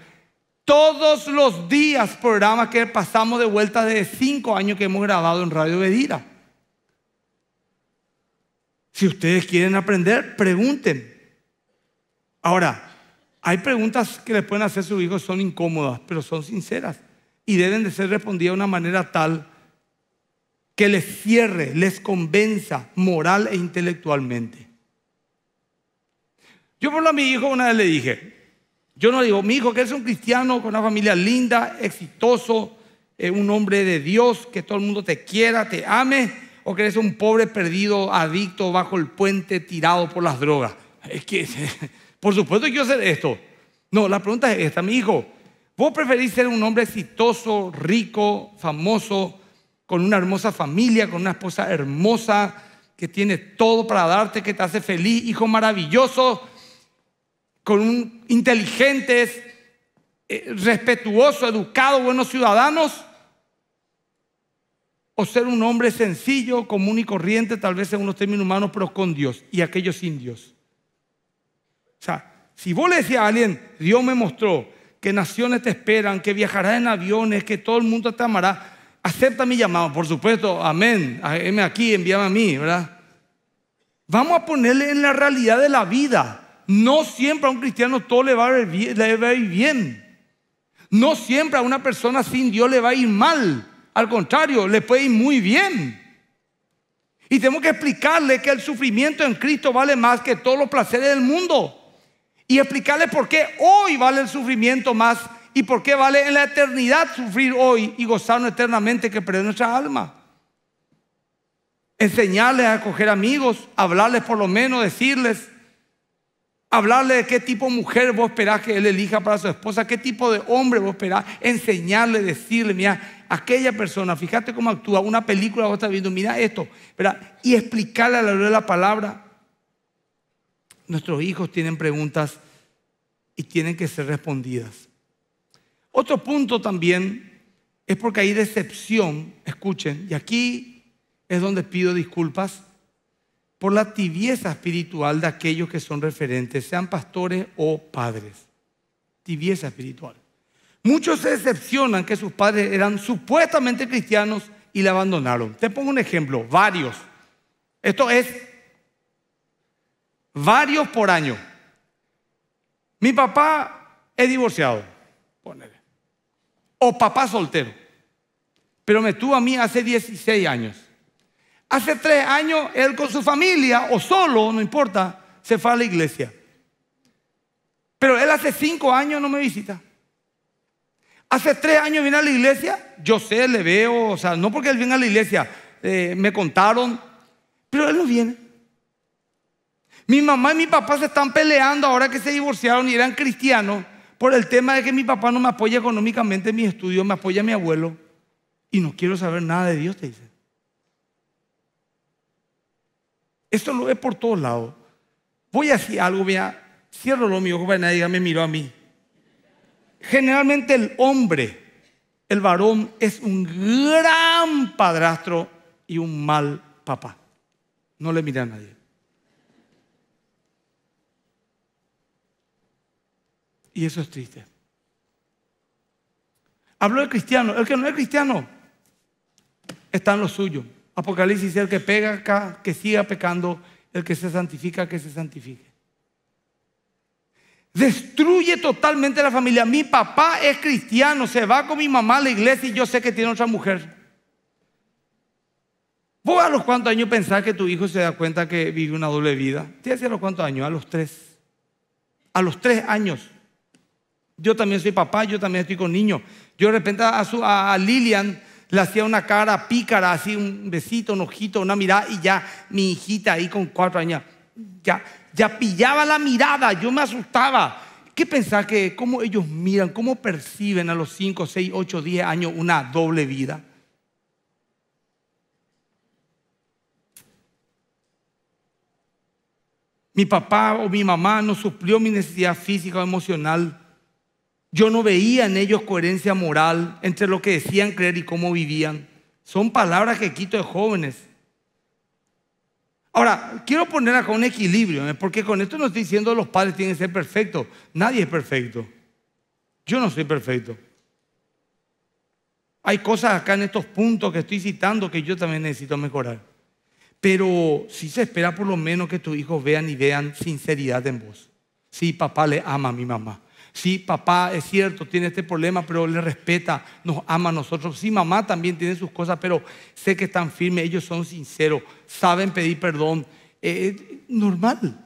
todos los días programas que pasamos de vuelta de cinco años que hemos grabado en Radio Bedira. Si ustedes quieren aprender, pregunten. Ahora, hay preguntas que les pueden hacer sus hijos, son incómodas, pero son sinceras y deben de ser respondidas de una manera tal que les cierre, les convenza moral e intelectualmente. Yo por a mi hijo una vez le dije, yo no digo, mi hijo que es un cristiano con una familia linda, exitoso, eh, un hombre de Dios, que todo el mundo te quiera, te ame, o que eres un pobre perdido, adicto, bajo el puente, tirado por las drogas. Es que, por supuesto, quiero hacer esto. No, la pregunta es esta, mi hijo. ¿Vos preferís ser un hombre exitoso, rico, famoso, con una hermosa familia, con una esposa hermosa, que tiene todo para darte, que te hace feliz, hijo maravilloso? con un inteligente, eh, respetuoso, educado, buenos ciudadanos, o ser un hombre sencillo, común y corriente, tal vez en unos términos humanos, pero con Dios y aquellos sin Dios. O sea, si vos le decías a alguien, Dios me mostró que naciones te esperan, que viajarás en aviones, que todo el mundo te amará, acepta mi llamado, por supuesto, amén, heme aquí, envíame a mí, ¿verdad? Vamos a ponerle en la realidad de la vida. No siempre a un cristiano todo le va a ir bien. No siempre a una persona sin Dios le va a ir mal. Al contrario, le puede ir muy bien. Y tenemos que explicarle que el sufrimiento en Cristo vale más que todos los placeres del mundo. Y explicarle por qué hoy vale el sufrimiento más y por qué vale en la eternidad sufrir hoy y gozarnos eternamente que perder nuestra alma. Enseñarles a acoger amigos, hablarles por lo menos, decirles, Hablarle de qué tipo de mujer vos esperás que él elija para su esposa, qué tipo de hombre vos esperás, enseñarle, decirle, mira, aquella persona, fíjate cómo actúa, una película vos estás viendo, mira esto, y explicarle a la luz de la palabra. Nuestros hijos tienen preguntas y tienen que ser respondidas. Otro punto también es porque hay decepción, escuchen, y aquí es donde pido disculpas por la tibieza espiritual de aquellos que son referentes, sean pastores o padres. Tibieza espiritual. Muchos se decepcionan que sus padres eran supuestamente cristianos y la abandonaron. Te pongo un ejemplo, varios. Esto es varios por año. Mi papá es divorciado, ponele. O papá soltero. Pero me tuvo a mí hace 16 años. Hace tres años él con su familia o solo, no importa, se fue a la iglesia. Pero él hace cinco años no me visita. Hace tres años viene a la iglesia, yo sé, le veo, o sea, no porque él viene a la iglesia, eh, me contaron, pero él no viene. Mi mamá y mi papá se están peleando ahora que se divorciaron y eran cristianos por el tema de que mi papá no me apoya económicamente en mis estudios, me apoya mi abuelo y no quiero saber nada de Dios, te dice. Esto lo ve por todos lados. Voy a decir algo, vea, cierro lo mío, joven, nadie me miró a mí. Generalmente el hombre, el varón, es un gran padrastro y un mal papá. No le mira a nadie. Y eso es triste. Hablo de cristiano. El que no es cristiano está en lo suyo. Apocalipsis el que pega acá, que siga pecando, el que se santifica, que se santifique. Destruye totalmente la familia. Mi papá es cristiano, se va con mi mamá a la iglesia y yo sé que tiene otra mujer. ¿Vos a los cuantos años pensás que tu hijo se da cuenta que vive una doble vida? ¿Te hace a los cuantos años? A los tres. A los tres años. Yo también soy papá, yo también estoy con niños. Yo de repente a, a Lilian le hacía una cara pícara, así un besito, un ojito, una mirada, y ya mi hijita ahí con cuatro años, ya, ya pillaba la mirada, yo me asustaba. ¿Qué pensar que cómo ellos miran, cómo perciben a los cinco, seis, ocho, diez años una doble vida? Mi papá o mi mamá no suplió mi necesidad física o emocional yo no veía en ellos coherencia moral entre lo que decían creer y cómo vivían. Son palabras que quito de jóvenes. Ahora, quiero poner acá un equilibrio, ¿eh? porque con esto no estoy diciendo los padres tienen que ser perfectos. Nadie es perfecto. Yo no soy perfecto. Hay cosas acá en estos puntos que estoy citando que yo también necesito mejorar. Pero si se espera por lo menos que tus hijos vean y vean sinceridad en vos. Sí, papá le ama a mi mamá. Sí, papá, es cierto, tiene este problema, pero le respeta, nos ama a nosotros. Sí, mamá también tiene sus cosas, pero sé que están firmes, ellos son sinceros, saben pedir perdón. Es eh, eh, normal.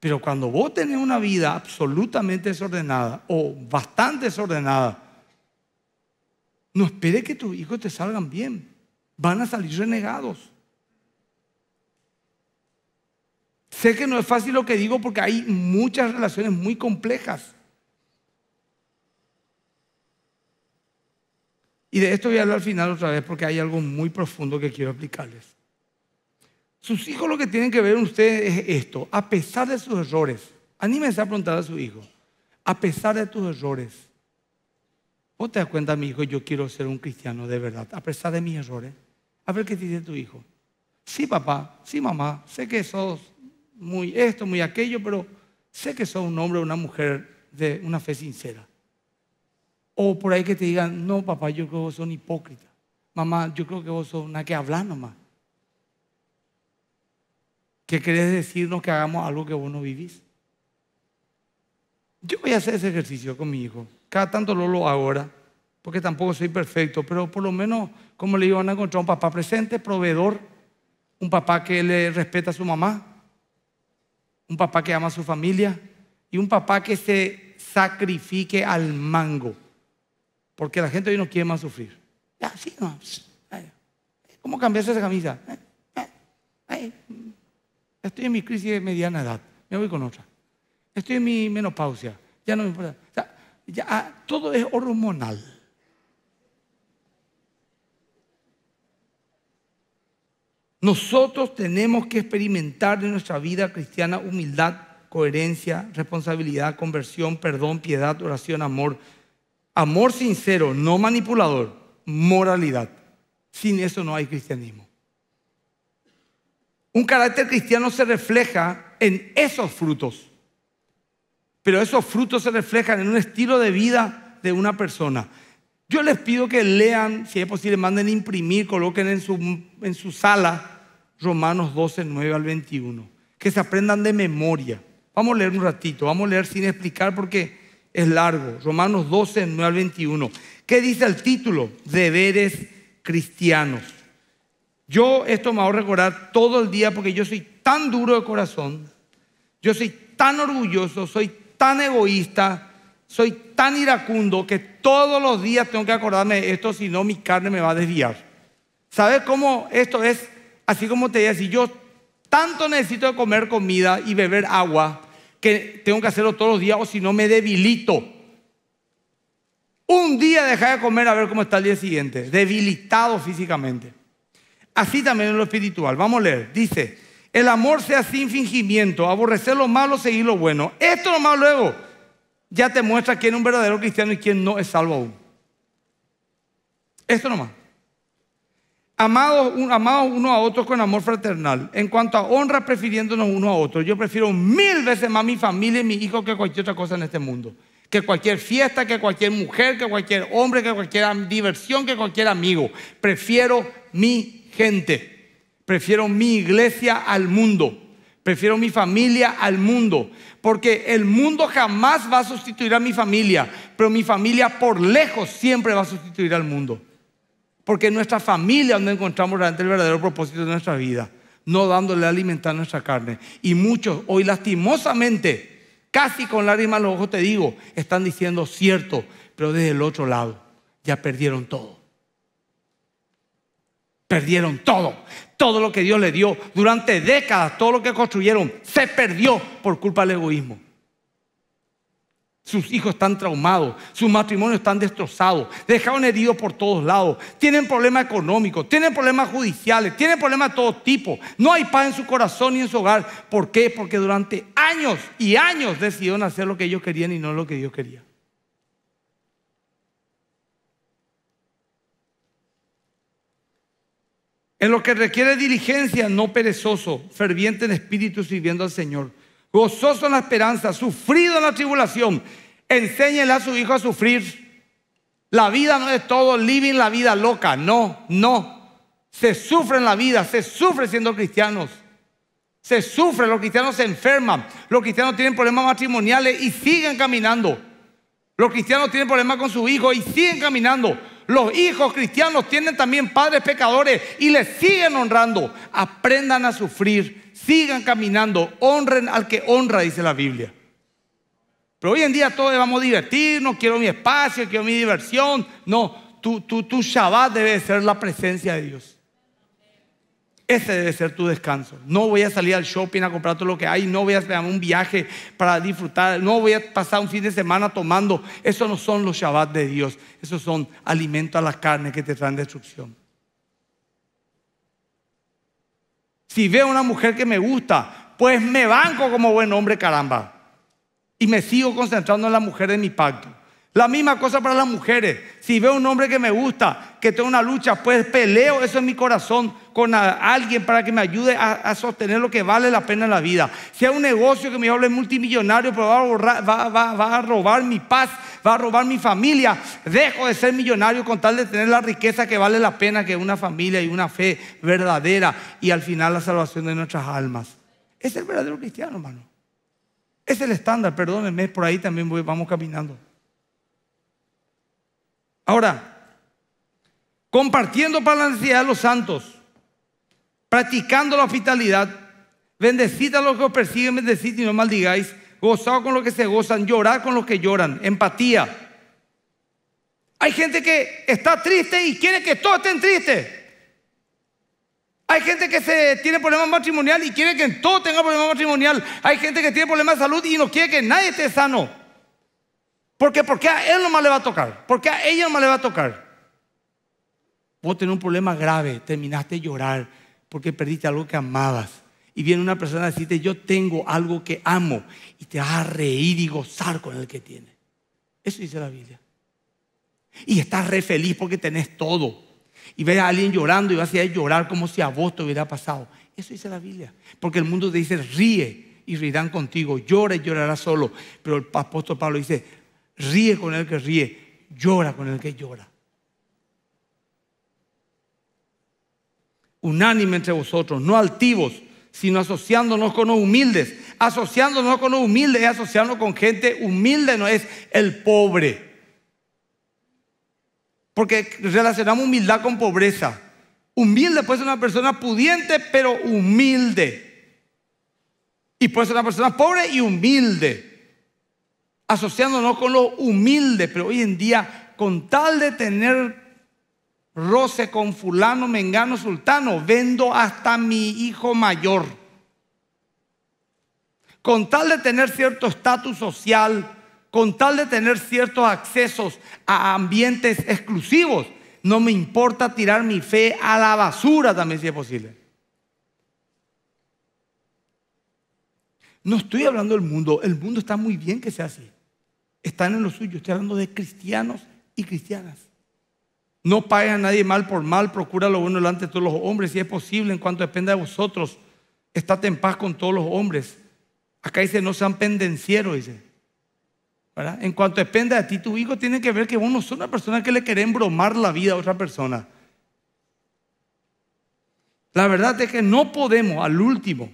Pero cuando vos tenés una vida absolutamente desordenada o bastante desordenada, no esperes que tus hijos te salgan bien. Van a salir renegados. Sé que no es fácil lo que digo porque hay muchas relaciones muy complejas. Y de esto voy a hablar al final otra vez porque hay algo muy profundo que quiero explicarles. Sus hijos lo que tienen que ver ustedes es esto, a pesar de sus errores, anímense a preguntar a su hijo, a pesar de tus errores, vos te das cuenta, mi hijo, yo quiero ser un cristiano de verdad, a pesar de mis errores. A ver qué dice tu hijo. Sí, papá, sí, mamá, sé que sos muy esto, muy aquello, pero sé que soy un hombre o una mujer de una fe sincera. O por ahí que te digan, no, papá, yo creo que vos sos hipócrita. Mamá, yo creo que vos sos una que habla nomás. qué querés decirnos que hagamos algo que vos no vivís. Yo voy a hacer ese ejercicio con mi hijo. Cada tanto lo lo hago ahora, porque tampoco soy perfecto, pero por lo menos, como le digo, van a encontrar un papá presente, proveedor, un papá que le respeta a su mamá, un papá que ama a su familia y un papá que se sacrifique al mango. Porque la gente hoy no quiere más sufrir. Ya, sí, pues, ¿Cómo cambiaste esa camisa? Eh, eh, estoy en mi crisis de mediana edad. Me voy con otra. Estoy en mi menopausia. Ya no me importa. Ah, todo es hormonal. Nosotros tenemos que experimentar en nuestra vida cristiana humildad, coherencia, responsabilidad, conversión, perdón, piedad, oración, amor. Amor sincero, no manipulador, moralidad. Sin eso no hay cristianismo. Un carácter cristiano se refleja en esos frutos, pero esos frutos se reflejan en un estilo de vida de una persona. Yo les pido que lean, si es posible, manden imprimir, coloquen en su, sala Romanos 12, 9 al 21. Que se aprendan de memoria. Vamos a leer un ratito, vamos a leer sin explicar porque es largo. Romanos 12, 9 al 21. ¿Qué dice el título? Deberes cristianos. Yo esto me voy recordar todo el día porque yo soy tan duro de corazón, yo soy tan orgulloso, soy tan egoísta, soy tan iracundo que todos los días tengo que acordarme de esto, si no mi carne me va a desviar. ¿Sabes cómo esto es? Así como te decía, si yo tanto necesito comer comida y beber agua, que tengo que hacerlo todos los días o si no me debilito. Un día dejar de comer a ver cómo está el día siguiente, debilitado físicamente. Así también en lo espiritual. Vamos a leer. Dice, el amor sea sin fingimiento, aborrecer lo malo, seguir lo bueno. Esto lo malo luego ya te muestra quién es un verdadero cristiano y quién no es salvo aún. Esto nomás. Amados, uno a otros con amor fraternal. En cuanto a honra, prefiriéndonos uno a otro. Yo prefiero mil veces más mi familia y mi hijo que cualquier otra cosa en este mundo. Que cualquier fiesta, que cualquier mujer, que cualquier hombre, que cualquier diversión, que cualquier amigo. Prefiero mi gente. Prefiero mi iglesia al mundo. Prefiero mi familia al mundo, porque el mundo jamás va a sustituir a mi familia, pero mi familia por lejos siempre va a sustituir al mundo. Porque nuestra familia donde encontramos realmente el verdadero propósito de nuestra vida, no dándole a alimentar nuestra carne. Y muchos hoy lastimosamente, casi con lágrimas en los ojos te digo, están diciendo cierto, pero desde el otro lado ya perdieron todo. Perdieron todo. Todo lo que Dios le dio durante décadas, todo lo que construyeron, se perdió por culpa del egoísmo. Sus hijos están traumados, sus matrimonios están destrozados, dejaron heridos por todos lados, tienen problemas económicos, tienen problemas judiciales, tienen problemas de todo tipo. No hay paz en su corazón ni en su hogar. ¿Por qué? Porque durante años y años decidieron hacer lo que ellos querían y no lo que Dios quería. En lo que requiere diligencia, no perezoso, ferviente en espíritu sirviendo al Señor, gozoso en la esperanza, sufrido en la tribulación. Enséñele a su hijo a sufrir. La vida no es todo living la vida loca, no, no. Se sufre en la vida, se sufre siendo cristianos. Se sufre, los cristianos se enferman, los cristianos tienen problemas matrimoniales y siguen caminando. Los cristianos tienen problemas con su hijo y siguen caminando. Los hijos cristianos tienen también padres pecadores y les siguen honrando. Aprendan a sufrir, sigan caminando, honren al que honra, dice la Biblia. Pero hoy en día todos vamos a divertirnos, quiero mi espacio, quiero mi diversión. No, tu, tu, tu Shabbat debe ser la presencia de Dios. Ese debe ser tu descanso. No voy a salir al shopping a comprar todo lo que hay, no voy a hacer un viaje para disfrutar, no voy a pasar un fin de semana tomando. Esos no son los Shabbat de Dios, esos son alimentos a las carnes que te traen destrucción. Si veo una mujer que me gusta, pues me banco como buen hombre, caramba. Y me sigo concentrando en la mujer de mi pacto. La misma cosa para las mujeres. Si veo un hombre que me gusta, que tengo una lucha, pues peleo eso en mi corazón con alguien para que me ayude a, sostener lo que vale la pena en la vida. Si hay un negocio que me hable multimillonario, pero pues va a, robar mi paz, va a robar mi familia, dejo de ser millonario con tal de tener la riqueza que vale la pena, que es una familia y una fe verdadera y al final la salvación de nuestras almas. Es el verdadero cristiano, hermano. Es el estándar, perdónenme, por ahí también vamos caminando. Ahora, compartiendo para la necesidad de los santos, practicando la hospitalidad, bendecid a los que os persiguen, bendecid y no maldigáis, gozad con los que se gozan, llorad con los que lloran, empatía. Hay gente que está triste y quiere que todos estén tristes. Hay gente que se tiene problemas matrimoniales y quiere que todos tengan problemas matrimoniales. Hay gente que tiene problemas de salud y no quiere que nadie esté sano. Porque, qué a él más le va a tocar, porque a ella más le va a tocar. Vos tenés un problema grave, terminaste de llorar porque perdiste algo que amabas. Y viene una persona a decirte, yo tengo algo que amo. Y te vas a reír y gozar con el que tiene. Eso dice la Biblia. Y estás re feliz porque tenés todo. Y ves a alguien llorando y vas a llorar como si a vos te hubiera pasado. Eso dice la Biblia. Porque el mundo te dice, ríe y reirán contigo. Llora y llorará solo. Pero el apóstol Pablo dice, ríe con el que ríe, llora con el que llora. Unánime entre vosotros, no altivos, sino asociándonos con los humildes. Asociándonos con los humildes y asociarnos con gente humilde, no es el pobre. Porque relacionamos humildad con pobreza. Humilde puede ser una persona pudiente, pero humilde. Y puede ser una persona pobre y humilde asociándonos con lo humilde, pero hoy en día, con tal de tener roce con fulano, mengano, sultano, vendo hasta mi hijo mayor. Con tal de tener cierto estatus social, con tal de tener ciertos accesos a ambientes exclusivos, no me importa tirar mi fe a la basura también si es posible. No estoy hablando del mundo, el mundo está muy bien que sea así están en lo suyo. Estoy hablando de cristianos y cristianas. No paguen a nadie mal por mal, procura lo bueno delante de todos los hombres, si es posible, en cuanto dependa de vosotros, estate en paz con todos los hombres. Acá dice, no sean pendencieros, dice. En cuanto dependa de ti, tu hijo tiene que ver que vos no sos una persona que le quiere embromar la vida a otra persona. La verdad es que no podemos al último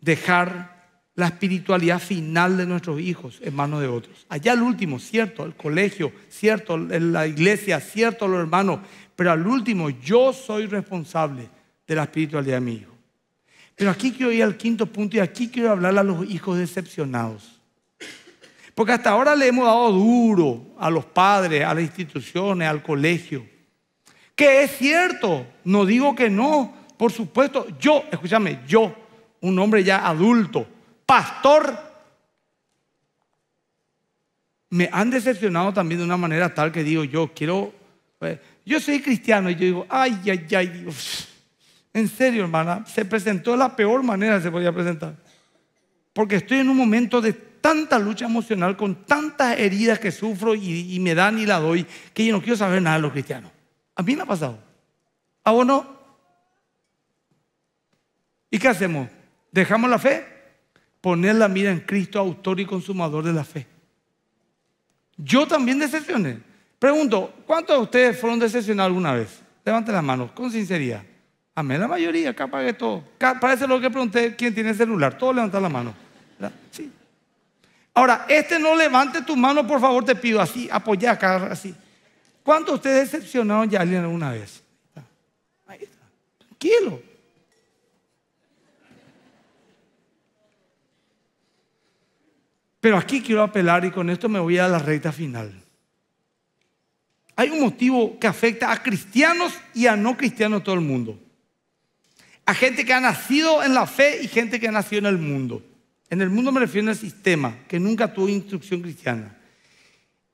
dejar la espiritualidad final de nuestros hijos en manos de otros. Allá al último, cierto, el colegio, cierto, la iglesia, cierto, los hermanos, pero al último yo soy responsable de la espiritualidad de mi hijo. Pero aquí quiero ir al quinto punto y aquí quiero hablar a los hijos decepcionados. Porque hasta ahora le hemos dado duro a los padres, a las instituciones, al colegio. Que es cierto, no digo que no, por supuesto, yo, escúchame, yo, un hombre ya adulto, pastor, me han decepcionado también de una manera tal que digo, yo quiero, eh, yo soy cristiano y yo digo, ay, ay, ay, en serio hermana, se presentó de la peor manera que se podía presentar, porque estoy en un momento de tanta lucha emocional, con tantas heridas que sufro y, y me dan y la doy, que yo no quiero saber nada de los cristianos. A mí me ha pasado. ¿A vos no? ¿Y qué hacemos? ¿Dejamos la fe? poner la mira en Cristo, autor y consumador de la fe. Yo también decepcioné. Pregunto, ¿cuántos de ustedes fueron decepcionados alguna vez? Levanten las manos, con sinceridad. Amén, la mayoría, acá apague todo. Parece lo que pregunté, ¿quién tiene celular? Todos levantan la mano. Sí. Ahora, este no levante tu mano, por favor, te pido así, apoya acá, así. ¿Cuántos de ustedes decepcionaron ya alguien alguna vez? Ahí está. Tranquilo. Pero aquí quiero apelar y con esto me voy a la recta final. Hay un motivo que afecta a cristianos y a no cristianos todo el mundo. A gente que ha nacido en la fe y gente que ha nacido en el mundo. En el mundo me refiero al sistema, que nunca tuvo instrucción cristiana.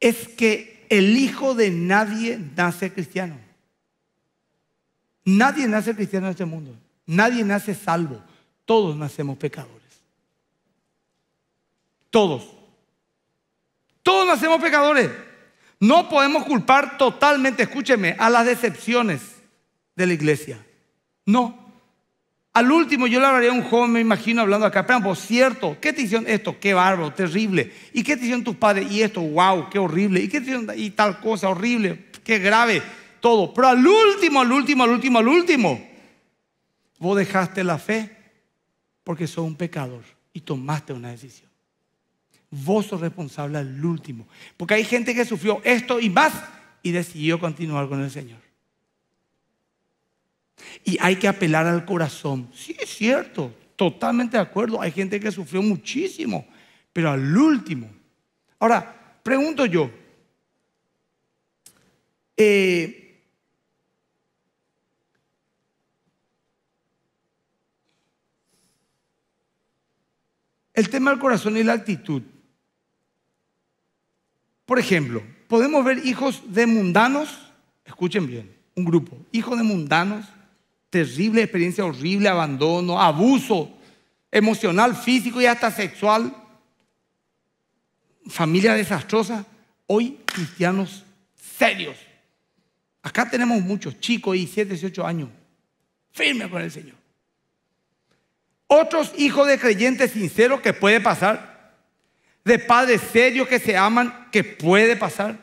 Es que el hijo de nadie nace cristiano. Nadie nace cristiano en este mundo. Nadie nace salvo. Todos nacemos pecadores. Todos. Todos nacemos pecadores. No podemos culpar totalmente, escúcheme, a las decepciones de la iglesia. No. Al último, yo le hablaría a un joven, me imagino, hablando acá, pero por cierto, ¿qué te hicieron esto? Qué bárbaro, terrible. ¿Y qué te hicieron tus padres? Y esto, wow, qué horrible. ¿Y qué te hicieron? Y tal cosa, horrible, qué grave, todo. Pero al último, al último, al último, al último, vos dejaste la fe porque sos un pecador y tomaste una decisión. Vos sos responsable al último. Porque hay gente que sufrió esto y más y decidió continuar con el Señor. Y hay que apelar al corazón. Sí, es cierto, totalmente de acuerdo. Hay gente que sufrió muchísimo, pero al último. Ahora, pregunto yo, eh, el tema del corazón y la actitud. Por ejemplo, podemos ver hijos de mundanos, escuchen bien, un grupo, hijos de mundanos, terrible experiencia, horrible abandono, abuso emocional, físico y hasta sexual, familia desastrosa, hoy cristianos serios. Acá tenemos muchos chicos y 7, 18 años, firme con el Señor. Otros hijos de creyentes sinceros que puede pasar, de padres serios que se aman, que puede pasar.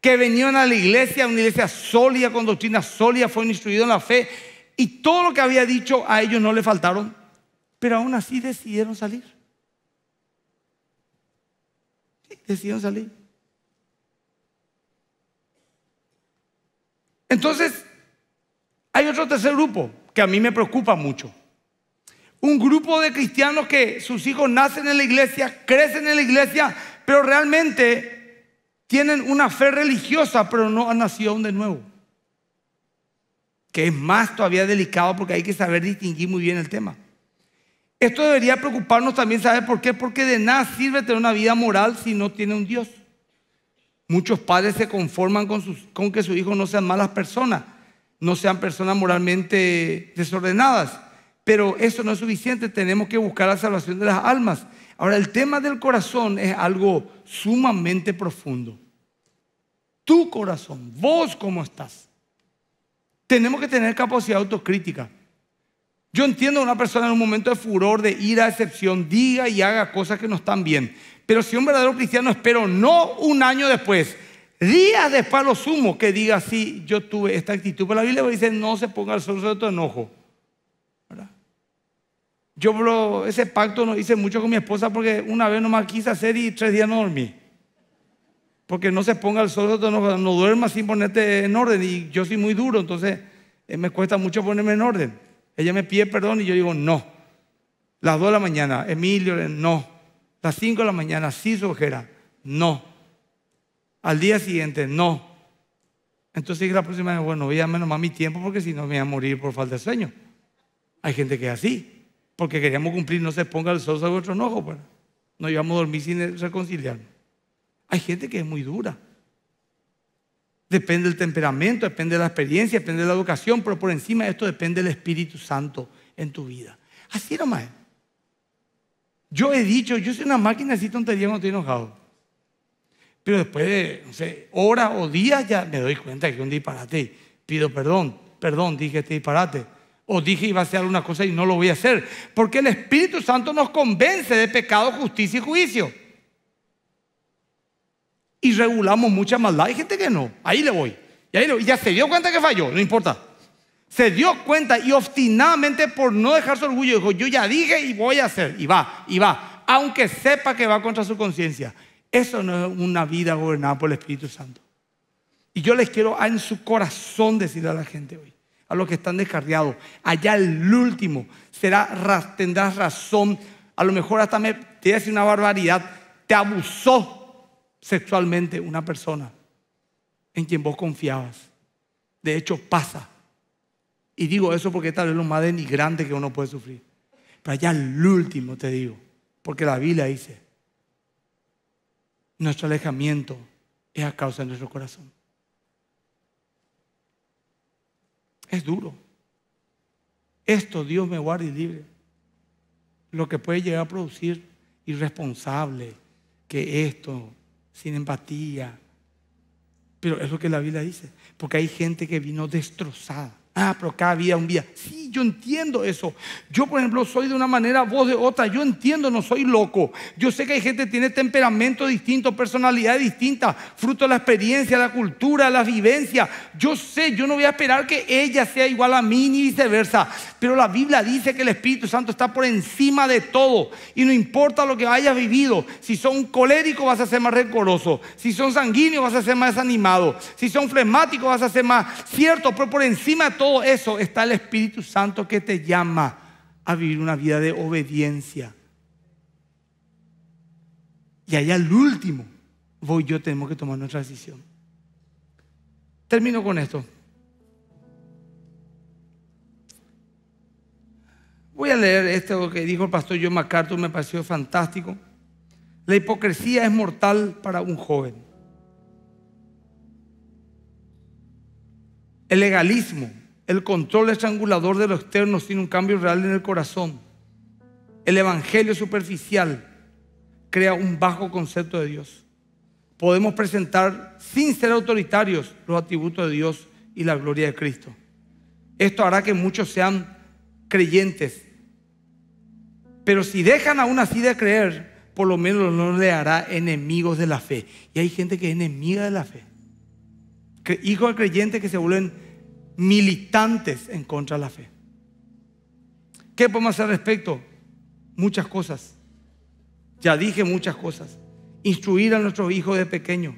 Que venían a la iglesia, una iglesia sólida, con doctrina sólida, fueron instruidos en la fe. Y todo lo que había dicho a ellos no le faltaron. Pero aún así decidieron salir. decidieron salir. Entonces, hay otro tercer grupo que a mí me preocupa mucho un grupo de cristianos que sus hijos nacen en la iglesia, crecen en la iglesia, pero realmente tienen una fe religiosa, pero no han nacido de nuevo. Que es más todavía delicado porque hay que saber distinguir muy bien el tema. Esto debería preocuparnos también, saber por qué? Porque de nada sirve tener una vida moral si no tiene un Dios. Muchos padres se conforman con, con que sus hijos no sean malas personas, no sean personas moralmente desordenadas pero eso no es suficiente, tenemos que buscar la salvación de las almas. Ahora, el tema del corazón es algo sumamente profundo. Tu corazón, vos cómo estás. Tenemos que tener capacidad autocrítica. Yo entiendo a una persona en un momento de furor, de ira, excepción, diga y haga cosas que no están bien. Pero si un verdadero cristiano espero no un año después, días después lo sumo, que diga, sí, yo tuve esta actitud. Pero la Biblia dice, no se ponga el sol sobre tu enojo. Yo ese pacto lo hice mucho con mi esposa porque una vez nomás quise hacer y tres días no dormí. Porque no se ponga el sol, no, no duerma sin ponerte en orden. Y yo soy muy duro, entonces eh, me cuesta mucho ponerme en orden. Ella me pide perdón y yo digo no. Las dos de la mañana, Emilio, no. Las cinco de la mañana, sí, su ojera, no. Al día siguiente, no. Entonces la próxima vez, bueno, voy a menos más mi tiempo porque si no me voy a morir por falta de sueño. Hay gente que es así porque queríamos cumplir, no se ponga el sol sobre otro enojo, pues. No íbamos a dormir sin reconciliarnos. Hay gente que es muy dura. Depende del temperamento, depende de la experiencia, depende de la educación, pero por encima de esto depende del Espíritu Santo en tu vida. Así nomás. Yo he dicho, yo soy una máquina así tontería cuando estoy enojado. Pero después de, no sé, horas o días ya me doy cuenta que un disparate. Pido perdón, perdón, dije este disparate o dije iba a hacer alguna cosa y no lo voy a hacer. Porque el Espíritu Santo nos convence de pecado, justicia y juicio. Y regulamos mucha maldad. Hay gente que no. Ahí le voy. Y ahí ya se dio cuenta que falló, no importa. Se dio cuenta y obstinadamente por no dejar su orgullo dijo, yo ya dije y voy a hacer. Y va, y va. Aunque sepa que va contra su conciencia. Eso no es una vida gobernada por el Espíritu Santo. Y yo les quiero en su corazón decirle a la gente hoy a los que están descarriados. Allá el último será, tendrás razón. A lo mejor hasta me, te hace una barbaridad. Te abusó sexualmente una persona en quien vos confiabas. De hecho, pasa. Y digo eso porque tal vez lo más denigrante que uno puede sufrir. Pero allá el último te digo, porque la Biblia dice, nuestro alejamiento es a causa de nuestro corazón. es duro. Esto Dios me guarde y libre. Lo que puede llegar a producir irresponsable, que esto, sin empatía. Pero es lo que la Biblia dice, porque hay gente que vino destrozada. Ah, pero cada vida un día. Sí, yo entiendo eso. Yo, por ejemplo, soy de una manera, vos de otra. Yo entiendo, no soy loco. Yo sé que hay gente que tiene temperamento distinto, personalidad distinta, fruto de la experiencia, la cultura, la vivencia. Yo sé, yo no voy a esperar que ella sea igual a mí ni viceversa. Pero la Biblia dice que el Espíritu Santo está por encima de todo. Y no importa lo que hayas vivido. Si son coléricos, vas a ser más recoroso. Si son sanguíneos vas a ser más desanimado. Si son flemáticos vas a ser más cierto. Pero por encima de todo todo eso está el Espíritu Santo que te llama a vivir una vida de obediencia. Y allá al último, voy yo tenemos que tomar nuestra decisión. Termino con esto. Voy a leer esto que dijo el pastor John MacArthur, me pareció fantástico. La hipocresía es mortal para un joven. El legalismo el control estrangulador de lo externo sin un cambio real en el corazón, el evangelio superficial crea un bajo concepto de Dios. Podemos presentar sin ser autoritarios los atributos de Dios y la gloria de Cristo. Esto hará que muchos sean creyentes. Pero si dejan aún así de creer, por lo menos no le hará enemigos de la fe. Y hay gente que es enemiga de la fe. Hijos de creyentes que se vuelven militantes en contra de la fe. ¿Qué podemos hacer al respecto? Muchas cosas. Ya dije muchas cosas. Instruir a nuestros hijos de pequeño,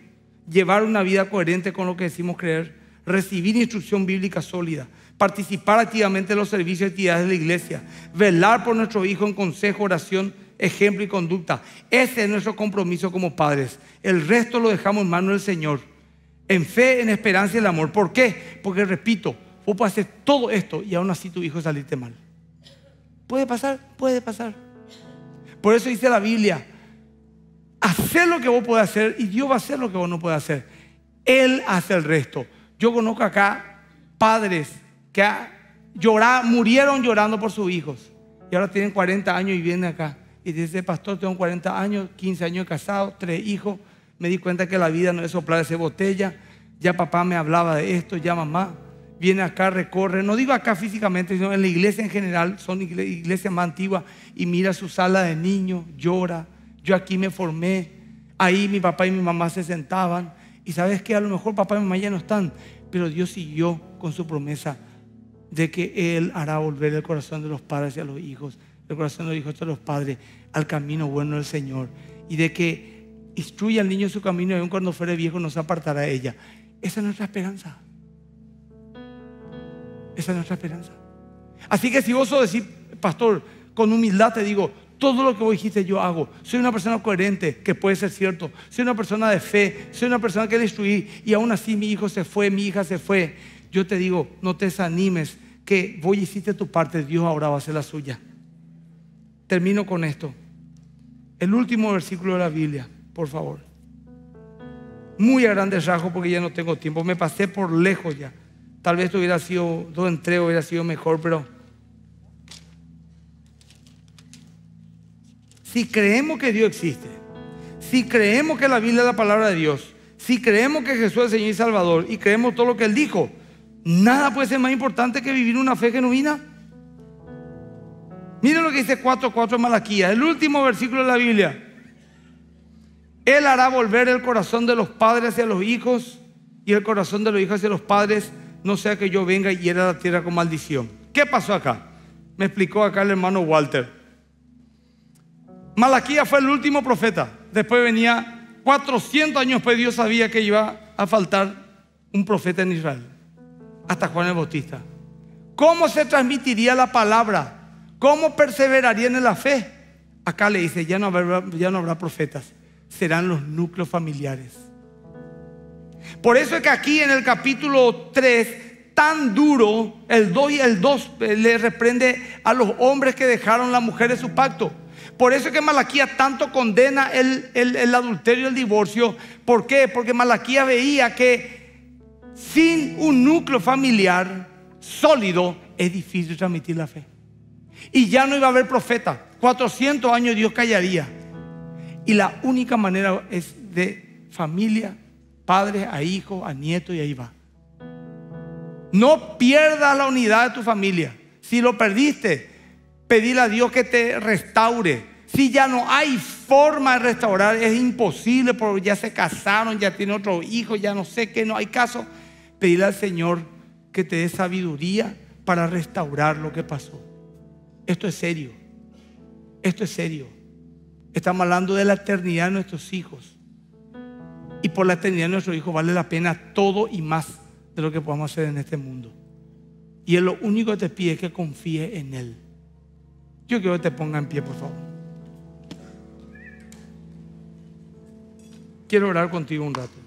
Llevar una vida coherente con lo que decimos creer. Recibir instrucción bíblica sólida. Participar activamente en los servicios y actividades de la iglesia. Velar por nuestro hijo en consejo, oración, ejemplo y conducta. Ese es nuestro compromiso como padres. El resto lo dejamos en manos del Señor. En fe, en esperanza y en amor. ¿Por qué? Porque, repito, vos puedes hacer todo esto y aún así tu hijo saliste mal. ¿Puede pasar? Puede pasar. Por eso dice la Biblia, hacer lo que vos puedes hacer y Dios va a hacer lo que vos no puedes hacer. Él hace el resto. Yo conozco acá padres que murieron llorando por sus hijos y ahora tienen 40 años y vienen acá. Y dice, pastor, tengo 40 años, 15 años casado, tres hijos, me di cuenta que la vida no es soplar esa botella. Ya papá me hablaba de esto, ya mamá viene acá, recorre, no digo acá físicamente, sino en la iglesia en general, son iglesias más antiguas, y mira su sala de niños, llora, yo aquí me formé, ahí mi papá y mi mamá se sentaban, y sabes que a lo mejor papá y mamá ya no están, pero Dios siguió con su promesa de que Él hará volver el corazón de los padres y a los hijos, el corazón de los hijos a los padres, al camino bueno del Señor, y de que Instruye al niño en su camino y aun cuando fuere viejo no se apartará de ella. Esa es nuestra esperanza. Esa es nuestra esperanza. Así que si vos sos decir, pastor, con humildad te digo, todo lo que vos dijiste yo hago. Soy una persona coherente, que puede ser cierto. Soy una persona de fe, soy una persona que le instruí y aún así mi hijo se fue, mi hija se fue. Yo te digo, no te desanimes, que vos hiciste tu parte, Dios ahora va a hacer la suya. Termino con esto. El último versículo de la Biblia por favor. Muy a grandes rasgos porque ya no tengo tiempo. Me pasé por lejos ya. Tal vez hubiera sido, dos entregas hubiera sido mejor, pero si creemos que Dios existe, si creemos que la Biblia es la palabra de Dios, si creemos que Jesús es el Señor y Salvador y creemos todo lo que Él dijo, nada puede ser más importante que vivir una fe genuina. Miren lo que dice 4.4 de Malaquías, el último versículo de la Biblia. Él hará volver el corazón de los padres hacia los hijos y el corazón de los hijos hacia los padres, no sea que yo venga y hiera la tierra con maldición. ¿Qué pasó acá? Me explicó acá el hermano Walter. Malaquías fue el último profeta. Después venía 400 años, pues Dios sabía que iba a faltar un profeta en Israel, hasta Juan el Bautista. ¿Cómo se transmitiría la palabra? ¿Cómo perseveraría en la fe? Acá le dice, ya no ya no habrá profetas serán los núcleos familiares. Por eso es que aquí en el capítulo 3, tan duro, el 2 y el 2 eh, le reprende a los hombres que dejaron la mujer de su pacto. Por eso es que Malaquía tanto condena el, adulterio y el divorcio. ¿Por qué? Porque Malaquía veía que sin un núcleo familiar sólido es difícil transmitir la fe. Y ya no iba a haber profeta. 400 años Dios callaría. Y la única manera es de familia, padres a hijos, a nietos y ahí va. No pierdas la unidad de tu familia. Si lo perdiste, pedíle a Dios que te restaure. Si ya no hay forma de restaurar, es imposible porque ya se casaron, ya tiene otro hijo, ya no sé qué, no hay caso. pedíle al Señor que te dé sabiduría para restaurar lo que pasó. Esto es serio. Esto es serio. Estamos hablando de la eternidad de nuestros hijos. Y por la eternidad de nuestros hijos vale la pena todo y más de lo que podamos hacer en este mundo. Y Él lo único que te pide es que confíe en Él. Yo quiero que te ponga en pie, por favor. Quiero orar contigo un rato.